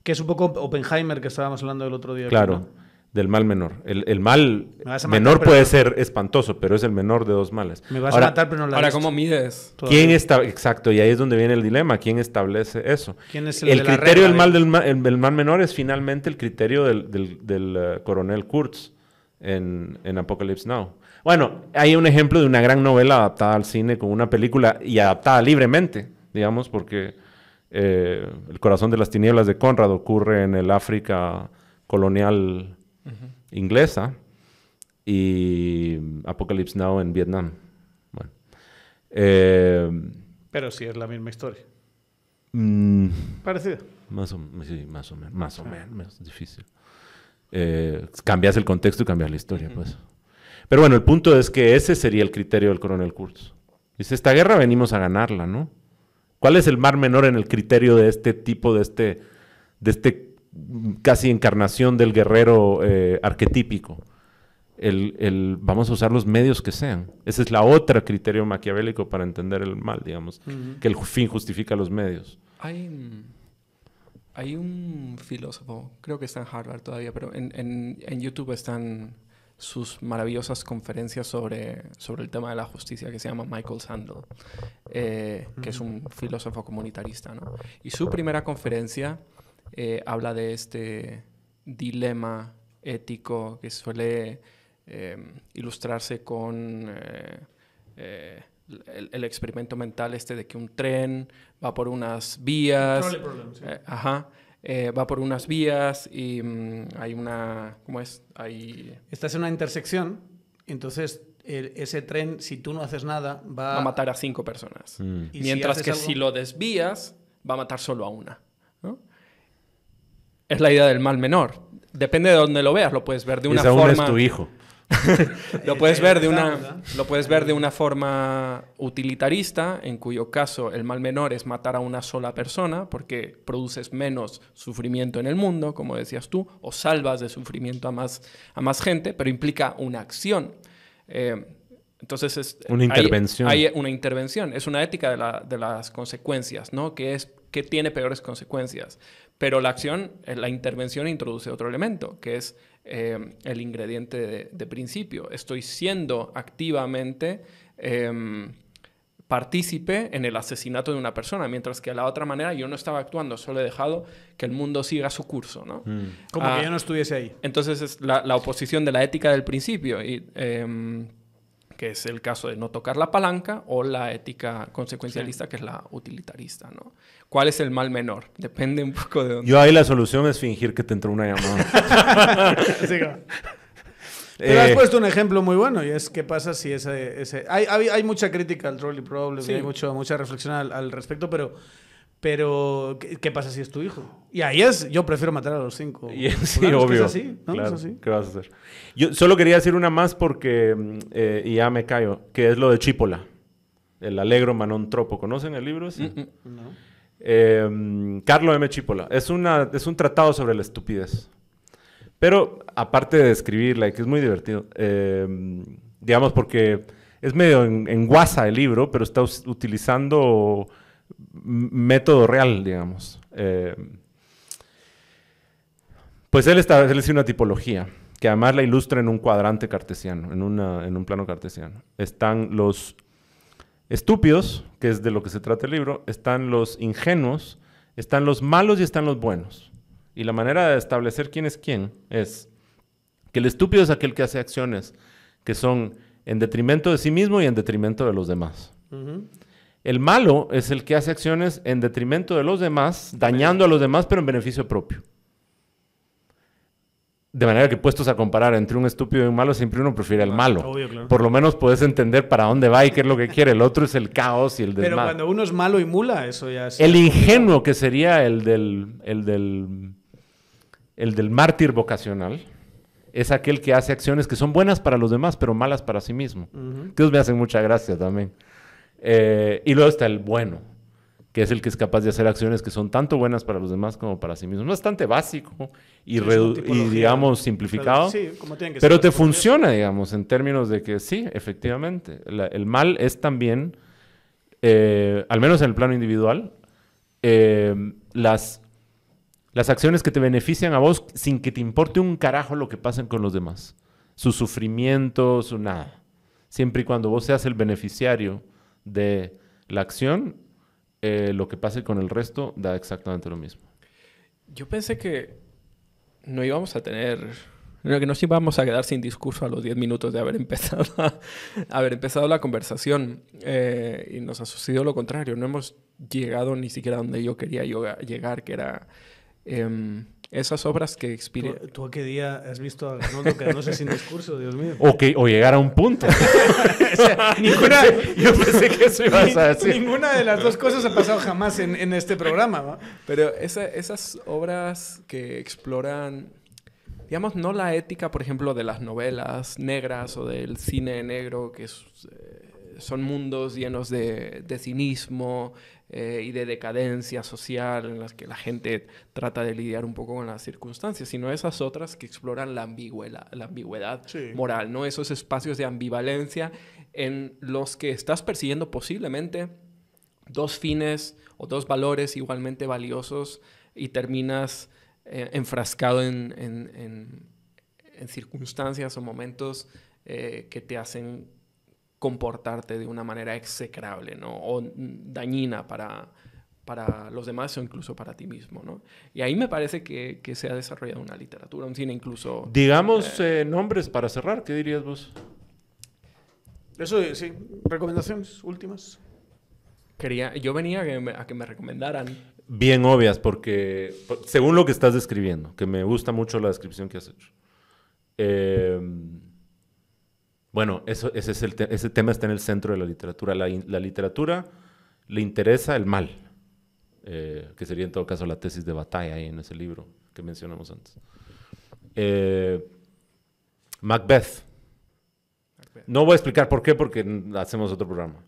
Que es un poco Oppenheimer que estábamos hablando el otro día. Claro, del mal menor. El, mal menor puede ser espantoso, pero es el menor de dos males. Me vas ahora, a matar, pero no la Ahora, ¿cómo mides? ¿Quién está Exacto, y ahí es donde viene el dilema. ¿Quién establece eso? ¿Quién el, criterio del mal, del, mal menor es finalmente el criterio del, eh, coronel Kurtz en, en Apocalypse Now. Bueno, hay un ejemplo de una gran novela adaptada al cine con una película y adaptada libremente, digamos, porque eh, el corazón de las tinieblas de Conrad ocurre en el África colonial inglesa y Apocalypse Now en Vietnam. Eh, Pero si es la misma historia. Mm, más o, más o menos, más o ah. menos, difícil. Eh, cambias el contexto y cambias la historia, pues. Pero bueno, el punto es que ese sería el criterio del coronel Kurtz. Dice, esta guerra venimos a ganarla, ¿no? ¿Cuál es el mar menor en el criterio de este tipo, de este, de este casi encarnación del guerrero eh, arquetípico? El, vamos a usar los medios que sean. Ese es la otra criterio maquiavélico para entender el mal, digamos, que el fin justifica los medios. Hay, hay un filósofo, creo que está en Harvard todavía, pero en YouTube están sus maravillosas conferencias sobre, sobre el tema de la justicia que se llama Michael Sandel, eh, que es un filósofo comunitarista. ¿no? Y su primera conferencia eh, habla de este dilema ético que suele eh, ilustrarse con el, experimento mental este de que un tren va por unas vías. ajá eh, va por unas vías y mm, hay una... ¿Cómo es? Hay... Estás en una intersección, entonces ese tren, si tú no haces nada, va... a matar a cinco personas. Mm. Mientras que si lo desvías, va a matar solo a una. Es la idea del mal menor. Depende de dónde lo veas, lo puedes ver de una forma... es tu hijo lo puedes ver de una lo puedes ver de una forma utilitarista en cuyo caso el mal menor es matar a una sola persona porque produces menos sufrimiento en el mundo como decías tú o salvas de sufrimiento a más a más gente pero implica una acción eh, entonces es una intervención hay, una intervención es una ética de, las consecuencias no que es que tiene peores consecuencias pero la acción, eh, la intervención introduce otro elemento, que es eh, el ingrediente de, principio. Estoy siendo activamente em, partícipe en el asesinato de una persona, mientras que de la otra manera yo no estaba actuando, solo he dejado que el mundo siga su curso. ¿no? Mm. Como que ah, yo no estuviese ahí. Entonces es la, oposición de la ética del principio. Y, em, que es el caso de no tocar la palanca, o la ética consecuencialista, que es la utilitarista. ¿no? ¿Cuál es el mal menor? Depende un poco de dónde. Yo ahí la solución es fingir que te entró una llamada. has eh, puesto un ejemplo muy bueno y es qué pasa si ese... ese... Hay, hay, hay, mucha crítica al trolley problem, hay mucho, mucha reflexión al, respecto, pero... Pero, ¿qué, pasa si es tu hijo? Y ahí es, yo prefiero matar a los cinco. sí, obvio. ¿Qué vas a hacer? Yo solo quería decir una más porque, eh, y ya me callo, que es lo de Chipola. El alegro Manón Tropo. ¿Conocen el libro? Sí. Mm, mm. No eh, Carlo M. Chipola. Es, una, es un tratado sobre la estupidez. Pero aparte de escribirla, que es muy divertido, em, digamos porque es medio en, guasa el libro, pero está utilizando método real, digamos. Em, pues él es una tipología que además la ilustra en un cuadrante cartesiano, en, una, en un plano cartesiano. Están los estúpidos, que es de lo que se trata el libro, están los ingenuos, están los malos y están los buenos. Y la manera de establecer quién es quién es que el estúpido es aquel que hace acciones que son en detrimento de sí mismo y en detrimento de los demás. El malo es el que hace acciones en detrimento de los demás, dañando a los demás, pero en beneficio propio. De manera que puestos a comparar entre un estúpido y un malo, siempre uno prefiere el ah, malo. Por lo menos puedes entender para dónde va y qué es lo que quiere. El otro es el caos y el desmadre. Pero cuando uno es malo y mula, eso ya es... El ingenuo que sería el del, el del, mártir vocacional es aquel que hace acciones que son buenas para los demás, pero malas para sí mismo. Que me hacen mucha gracia también. Eh, y luego está el bueno, que es el que es capaz de hacer acciones que son tanto buenas para los demás como para sí mismo. Bastante básico y, digamos, simplificado, pero, sí, como que pero te funciona, digamos, en términos de que sí, efectivamente, el mal es también, eh, al menos en el plano individual, eh, las, las acciones que te benefician a vos sin que te importe un carajo lo que pasen con los demás, su sufrimiento, su nada. Siempre y cuando vos seas el beneficiario de la acción, eh, lo que pase con el resto da exactamente lo mismo. Yo pensé que no íbamos a tener, que nos íbamos a quedar sin discurso a los 10 minutos de haber empezado, la, haber empezado la conversación eh, y nos ha sucedido lo contrario. No hemos llegado ni siquiera donde yo quería llegar, que era em, esas obras que expiran. ¿Tú, qué día has visto a Arnoldo Canosa sin discurso, Dios mío? O, llegar a un punto. ninguna, yo pensé que eso a Ninguna de las dos cosas ha pasado jamás en, este programa, Pero esas obras que exploran, digamos, no la ética, por ejemplo, de las novelas negras o del cine negro, que eh, son mundos llenos de, de cinismo, eh, y de decadencia social en las que la gente trata de lidiar un poco con las circunstancias, sino esas otras que exploran la ambigüedad, la ambigüedad moral, ¿no? Esos espacios de ambivalencia en los que estás persiguiendo posiblemente dos fines o dos valores igualmente valiosos y terminas eh, enfrascado en, circunstancias o momentos eh, que te hacen comportarte de una manera execrable, ¿no? O dañina para, para los demás o incluso para ti mismo, ¿no? Y ahí me parece que, que se ha desarrollado una literatura, un cine incluso... Digamos eh, eh, nombres para cerrar, ¿qué dirías vos? Eso eh, sí, recomendaciones últimas. Quería, yo venía a que, me, a que me recomendaran. Bien obvias, porque según lo que estás describiendo, que me gusta mucho la descripción que has hecho. Eh, bueno, ese, es ese tema está en el centro de la literatura. La, literatura le interesa el mal, eh, que sería en todo caso la tesis de batalla en ese libro que mencionamos antes. Eh, Macbeth. No voy a explicar por qué, porque hacemos otro programa.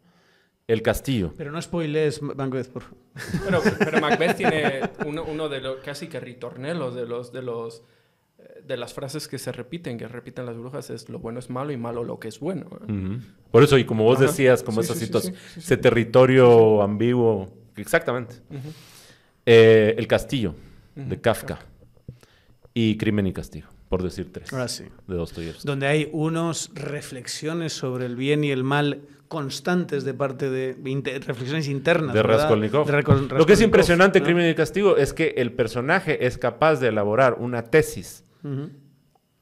El castillo. Pero no spoilees Macbeth, por Pero, Macbeth tiene uno, de los casi que ritornelos de los, de los de las frases que se repiten, que repiten las brujas, es lo bueno es malo y malo lo que es bueno. Por eso, y como vos decías, como esas esa situación, ese territorio ambiguo, exactamente. Eh, el castillo de Kafka y Crimen y Castigo, por decir tres. Ahora sí. De Donde hay unos reflexiones sobre el bien y el mal constantes de parte de reflexiones internas. De Raskolnikov. Lo que es impresionante, ah. Crimen y Castigo, es que el personaje es capaz de elaborar una tesis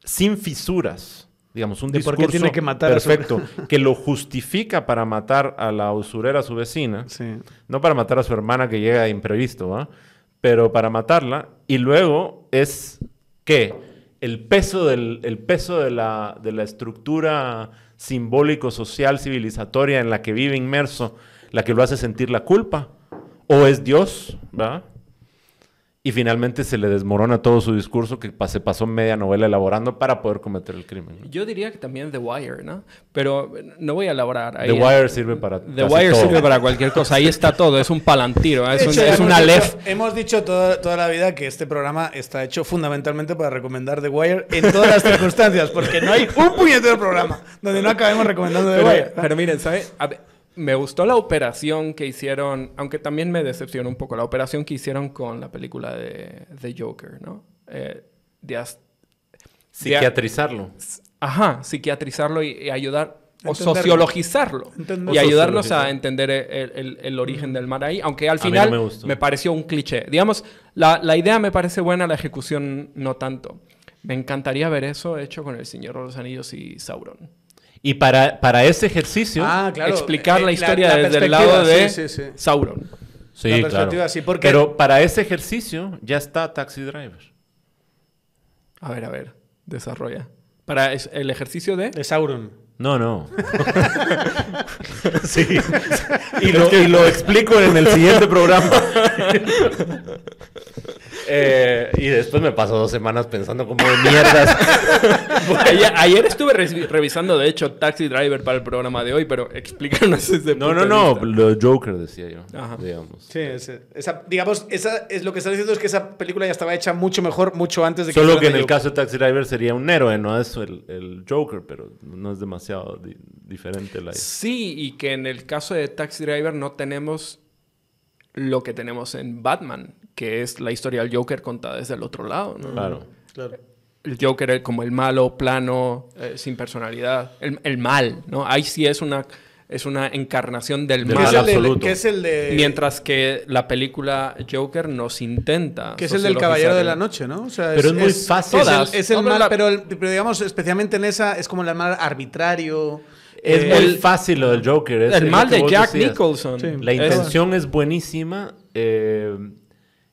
sin fisuras. Digamos, un discurso tiene que matar perfecto que lo justifica para matar a la usurera, a su vecina. No para matar a su hermana que llega imprevisto, Pero para matarla. Y luego es que el peso, del, peso de, la, de la estructura simbólico, social, civilizatoria en la que vive inmerso, la que lo hace sentir la culpa. O es Dios, ¿verdad? y finalmente se le desmorona todo su discurso que se pasó media novela elaborando para poder cometer el crimen. Yo diría que también The Wire, ¿no? Pero eh, no voy a elaborar. Ahí The Wire sirve para The Wire sirve para cualquier cosa. Ahí está todo. Es un palantiro. ¿eh? Es, un, es una lef. hemos dicho toda, la vida que este programa está hecho fundamentalmente para recomendar The Wire en todas las circunstancias, porque no hay un puñetero programa donde no acabemos recomendando The Wire. Pero miren, ¿sabes? me gustó la operación que hicieron, aunque también me decepcionó un poco, la operación que hicieron con la película de, The Joker, ¿no? Eh, psiquiatrizarlo. Ajá, psiquiatrizarlo y, ayudar o sociologizarlo y ayudarnos a entender el, origen mm. del mar ahí, aunque al final me, pareció un cliché. Digamos, la, la, idea me parece buena, la ejecución no tanto. Me encantaría ver eso hecho con El Señor de los Anillos y Sauron. Y para, ese ejercicio, ah, explicar eh, la historia del desde el lado de Sauron. Sí, claro. Pero para ese ejercicio ya está Taxi Driver. A ver, a ver, desarrolla. Para el ejercicio de... De Sauron. No, no. sí. Y lo, y lo, explico en el siguiente programa. Eh, y después me pasó dos semanas pensando como de mierdas. ayer, estuve revisando, de hecho, Taxi Driver para el programa de hoy, pero explícanos ese No, no, no, lo Joker decía yo. Ajá. Digamos. Sí, digamos, es lo que estás diciendo es que esa película ya estaba hecha mucho mejor, mucho antes de que. Solo que en el caso de Taxi Driver sería un héroe, no es el, Joker, pero no es demasiado diferente la Sí, y que en el caso de Taxi Driver no tenemos lo que tenemos en Batman, que es la historia del Joker contada desde el otro lado, ¿no? Claro. claro. El Joker como el malo, plano, eh, sin personalidad, el, mal, ¿no? Ahí sí es una, es una encarnación del, mal. absoluto. es el de... Mientras que la película Joker nos intenta. Que es el del Caballero de la Noche, ¿no? pero es, muy fácil. Es el, mal, pero, digamos, especialmente en esa, es como el mal arbitrario. Es eh, muy el, fácil lo del Joker. el mal de Jack Nicholson. La intención es buenísima. Eh,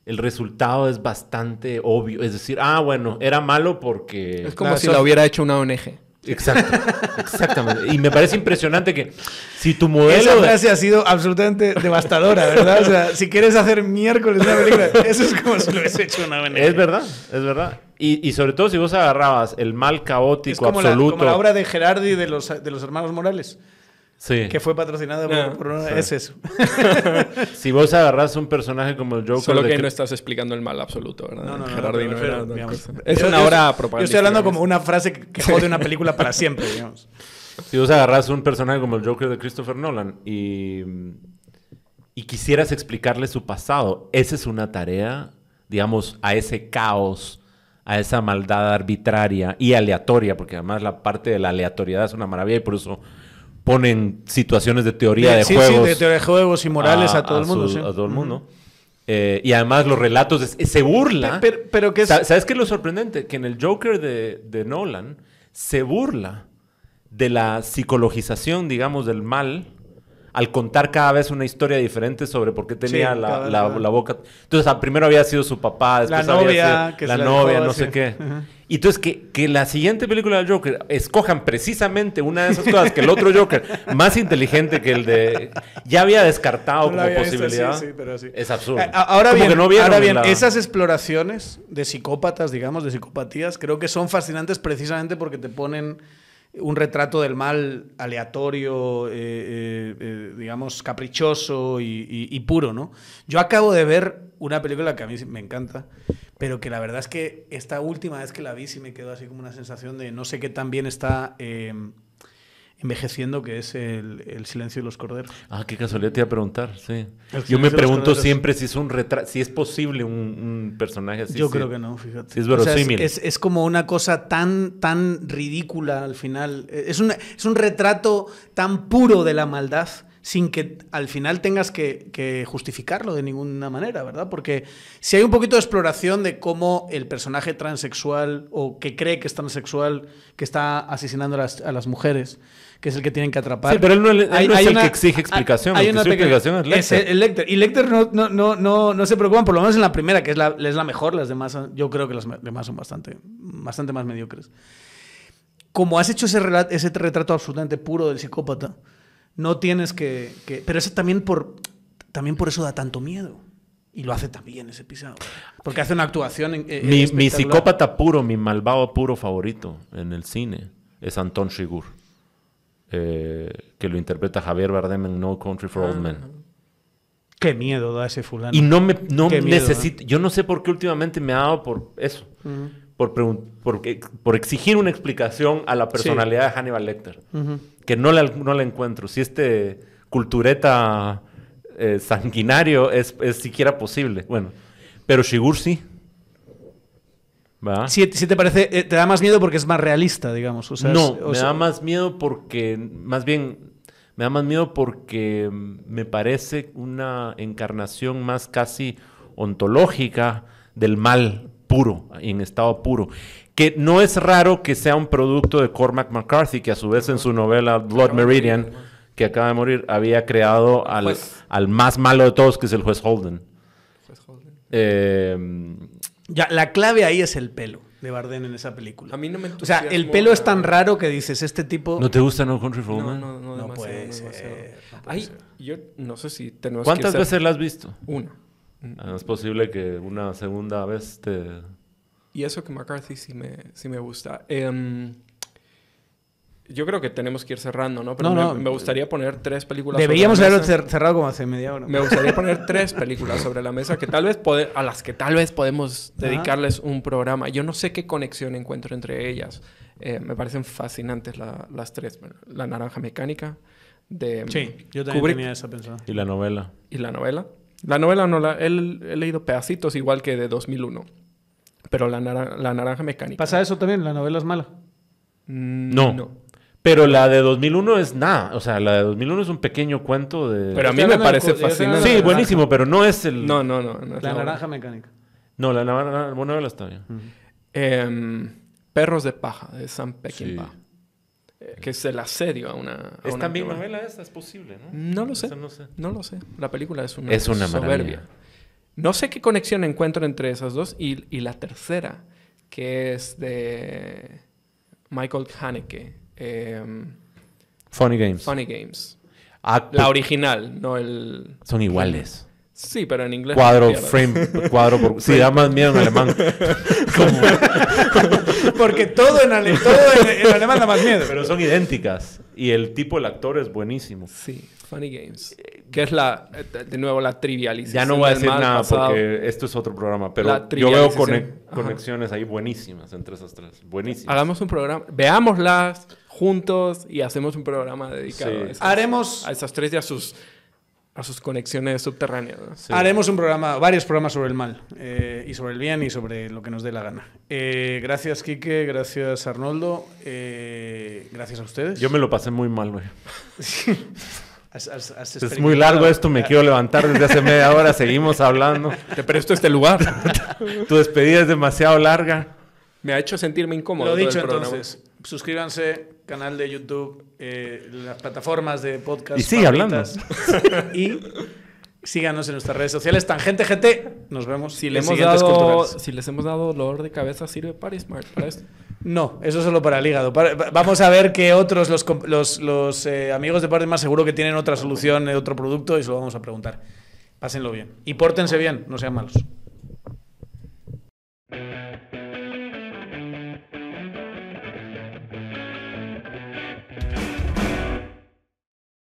el resultado es bastante obvio. Es decir, ah, bueno, era malo porque... Es como si lo la hubiera hecho una ONG. Exacto, exactamente. Y me parece impresionante que si tu modelo. Esa frase ha sido absolutamente devastadora, ¿verdad? O sea, si quieres hacer miércoles una película, eso es como si lo hubiese hecho una ONG. Es verdad, es verdad. Y, sobre todo si vos agarrabas el mal caótico absoluto. La, como la obra de Gerardi de de los hermanos Morales. Que fue patrocinado por, ah, Es eso. si vos agarras un personaje como el Joker... Solo que, no estás explicando el mal absoluto, ¿verdad? No, no, Es una obra hora propaganda. Yo estoy hablando como una frase que jode una película para siempre, digamos. Si vos agarras un personaje como el Joker de Christopher Nolan y, y quisieras explicarle su pasado, esa es una tarea, digamos, a ese caos a esa maldad arbitraria y aleatoria, porque además la parte de la aleatoriedad es una maravilla y por eso ponen situaciones de teoría de, juegos. de teoría de juegos y morales a, todo el mundo. todo el mundo. Eh, y además los relatos se burla. Pero, ¿Sabes qué es lo sorprendente? Que en el Joker de, Nolan se burla de la psicologización, digamos, del mal al contar cada vez una historia diferente sobre por qué tenía la, boca. Entonces, ah, primero había sido su papá, después la había sido la, novia, no sé qué. Y entonces que, que, la siguiente película del Joker escojan precisamente una de esas cosas que el otro Joker, más inteligente que el de... Ya había descartado como posibilidad. Es absurdo. Eh, ahora bien, ahora bien esas exploraciones de psicópatas, digamos, de psicopatías, creo que son fascinantes precisamente porque te ponen un retrato del mal aleatorio, eh, eh, digamos, caprichoso y puro, ¿no? Yo acabo de ver una película que a mí me encanta, pero que la verdad es que esta última vez que la vi sí me quedó así como una sensación de no sé qué tan bien está em, envejeciendo, que es el, silencio de los corderos. Ah, qué casualidad te iba a preguntar, sí. Yo me pregunto siempre si es un si es posible un, personaje así. Yo creo que no, fíjate. es verosímil. es, como una cosa tan, tan ridícula al final. Es es un retrato tan puro de la maldad sin que al final tengas que, justificarlo de ninguna manera, ¿verdad? Porque si hay un poquito de exploración de cómo el personaje transexual o que cree que es transexual, que está asesinando a las, mujeres, que es el que tienen que atrapar. Sí, pero él no, hay, no es el que exige explicación. Hay, una explicación es Lecter. Y Lecter no, no, no, no, se preocupan, por lo menos en la primera, que es la, mejor. Las demás, yo creo que las demás son bastante, bastante más mediocres. Como has hecho ese, ese retrato absolutamente puro del psicópata, no tienes que, pero eso también por, también por eso da tanto miedo. Y lo hace también ese pisado. Porque hace una actuación. mi, psicópata puro, mi malvado puro favorito en el cine es Anton Shigur, eh, que lo interpreta Javier Bardem en No Country for Old ah, Men. Qué miedo da ese fulano. Y no me no necesito. Yo no sé por qué últimamente me ha dado por eso por, por, e, por, exigir una explicación a la personalidad de Hannibal Lecter, que no la, no encuentro. Si este cultureta eh, sanguinario es, siquiera posible. Bueno, pero Shigur sí. Si, te parece, eh, te da más miedo porque es más realista, digamos. no, me da más miedo porque, más bien, me da más miedo porque me parece una encarnación más casi ontológica del mal puro, en estado puro. Que no es raro que sea un producto de Cormac McCarthy, que a su vez en su novela Blood Meridian, que acaba de morir, había creado al, pues- al más malo de todos, que es el juez Holden. Eh, ya, la clave ahí es el pelo de Bardem en esa película. A mí no me O sea, el pelo es tan raro que dices, este tipo... ¿No te gusta No Country for Women? No, no, no, yo no sé si ¿Cuántas veces la has visto? Una. Ah, es posible que una segunda vez te... Y eso que McCarthy sí me, sí me gusta. Em, yo creo que tenemos que ir cerrando, ¿no? Pero Me, gustaría poner tres películas. Deberíamos haberlo cerrado como hace media hora. Me gustaría poner tres películas sobre la mesa que tal vez poder, a las que tal vez podemos dedicarles un programa. Yo no sé qué conexión encuentro entre ellas. Eh, me parecen fascinantes las tres. La naranja mecánica de sí, yo también tenía esa pensada. Y la novela. Y la novela. La novela no la... he leído pedacitos igual que de 2001. Pero la, la naranja mecánica. ¿Pasa eso también? ¿La novela es mala? Mm, no. Pero la de 2001 es nada. O sea, la de 2001 es un pequeño cuento de... Pero a mí me parece fascinante. Sí, buenísimo, pero no es el... No, no, no. la naranja mecánica. No, la naranja... novela está bien. Em, Perros de paja, de Sam Peckinpah. Eh, que es el asedio a una. ¿Es también novela, novela esta? Es posible, ¿no? No lo sé. No, lo sé. La película es una, es soberbia. No sé qué conexión encuentro entre esas dos y, la tercera, que es de Michael Haneke. Em, Funny Games. Funny Games. Ah, la original, no el. Son iguales. Sí, pero en inglés. Cuadro, frame, cuadro Sí, da más miedo en alemán. Porque todo, en, alemán da más miedo. Pero son idénticas. Y el tipo, el actor es buenísimo. Sí, Funny Games. Que es la, de nuevo, la trivialización. Ya no voy a decir nada porque esto es otro programa. Pero yo veo conexiones ahí buenísimas entre esas tres. Buenísimas. Hagamos un programa. Veámoslas juntos y hacemos un programa dedicado a, Haremos... a esas tres y a sus a sus conexiones subterráneas. Haremos un programa, varios programas sobre el mal eh, y sobre el bien y sobre lo que nos dé la gana. Eh, gracias, Quique, gracias, Arnoldo, eh, gracias a ustedes. Yo me lo pasé muy mal, güey. es muy largo esto, me quiero levantar desde hace media hora, seguimos hablando. Te presto este lugar. tu despedida es demasiado larga. Me ha hecho sentirme incómodo. Lo dicho todo suscríbanse, canal de YouTube, eh, las plataformas de podcast. Y sigue hablando. y síganos en nuestras redes sociales. Tangente GT, nos vemos. Si les, hemos dado, si les hemos dado dolor de cabeza, ¿sirve Smart para esto? No, eso es solo para el hígado. vamos a ver que otros, los, los, eh, amigos de más seguro que tienen otra solución, eh, otro producto y se lo vamos a preguntar. Pásenlo bien. Y pórtense bien, no sean malos.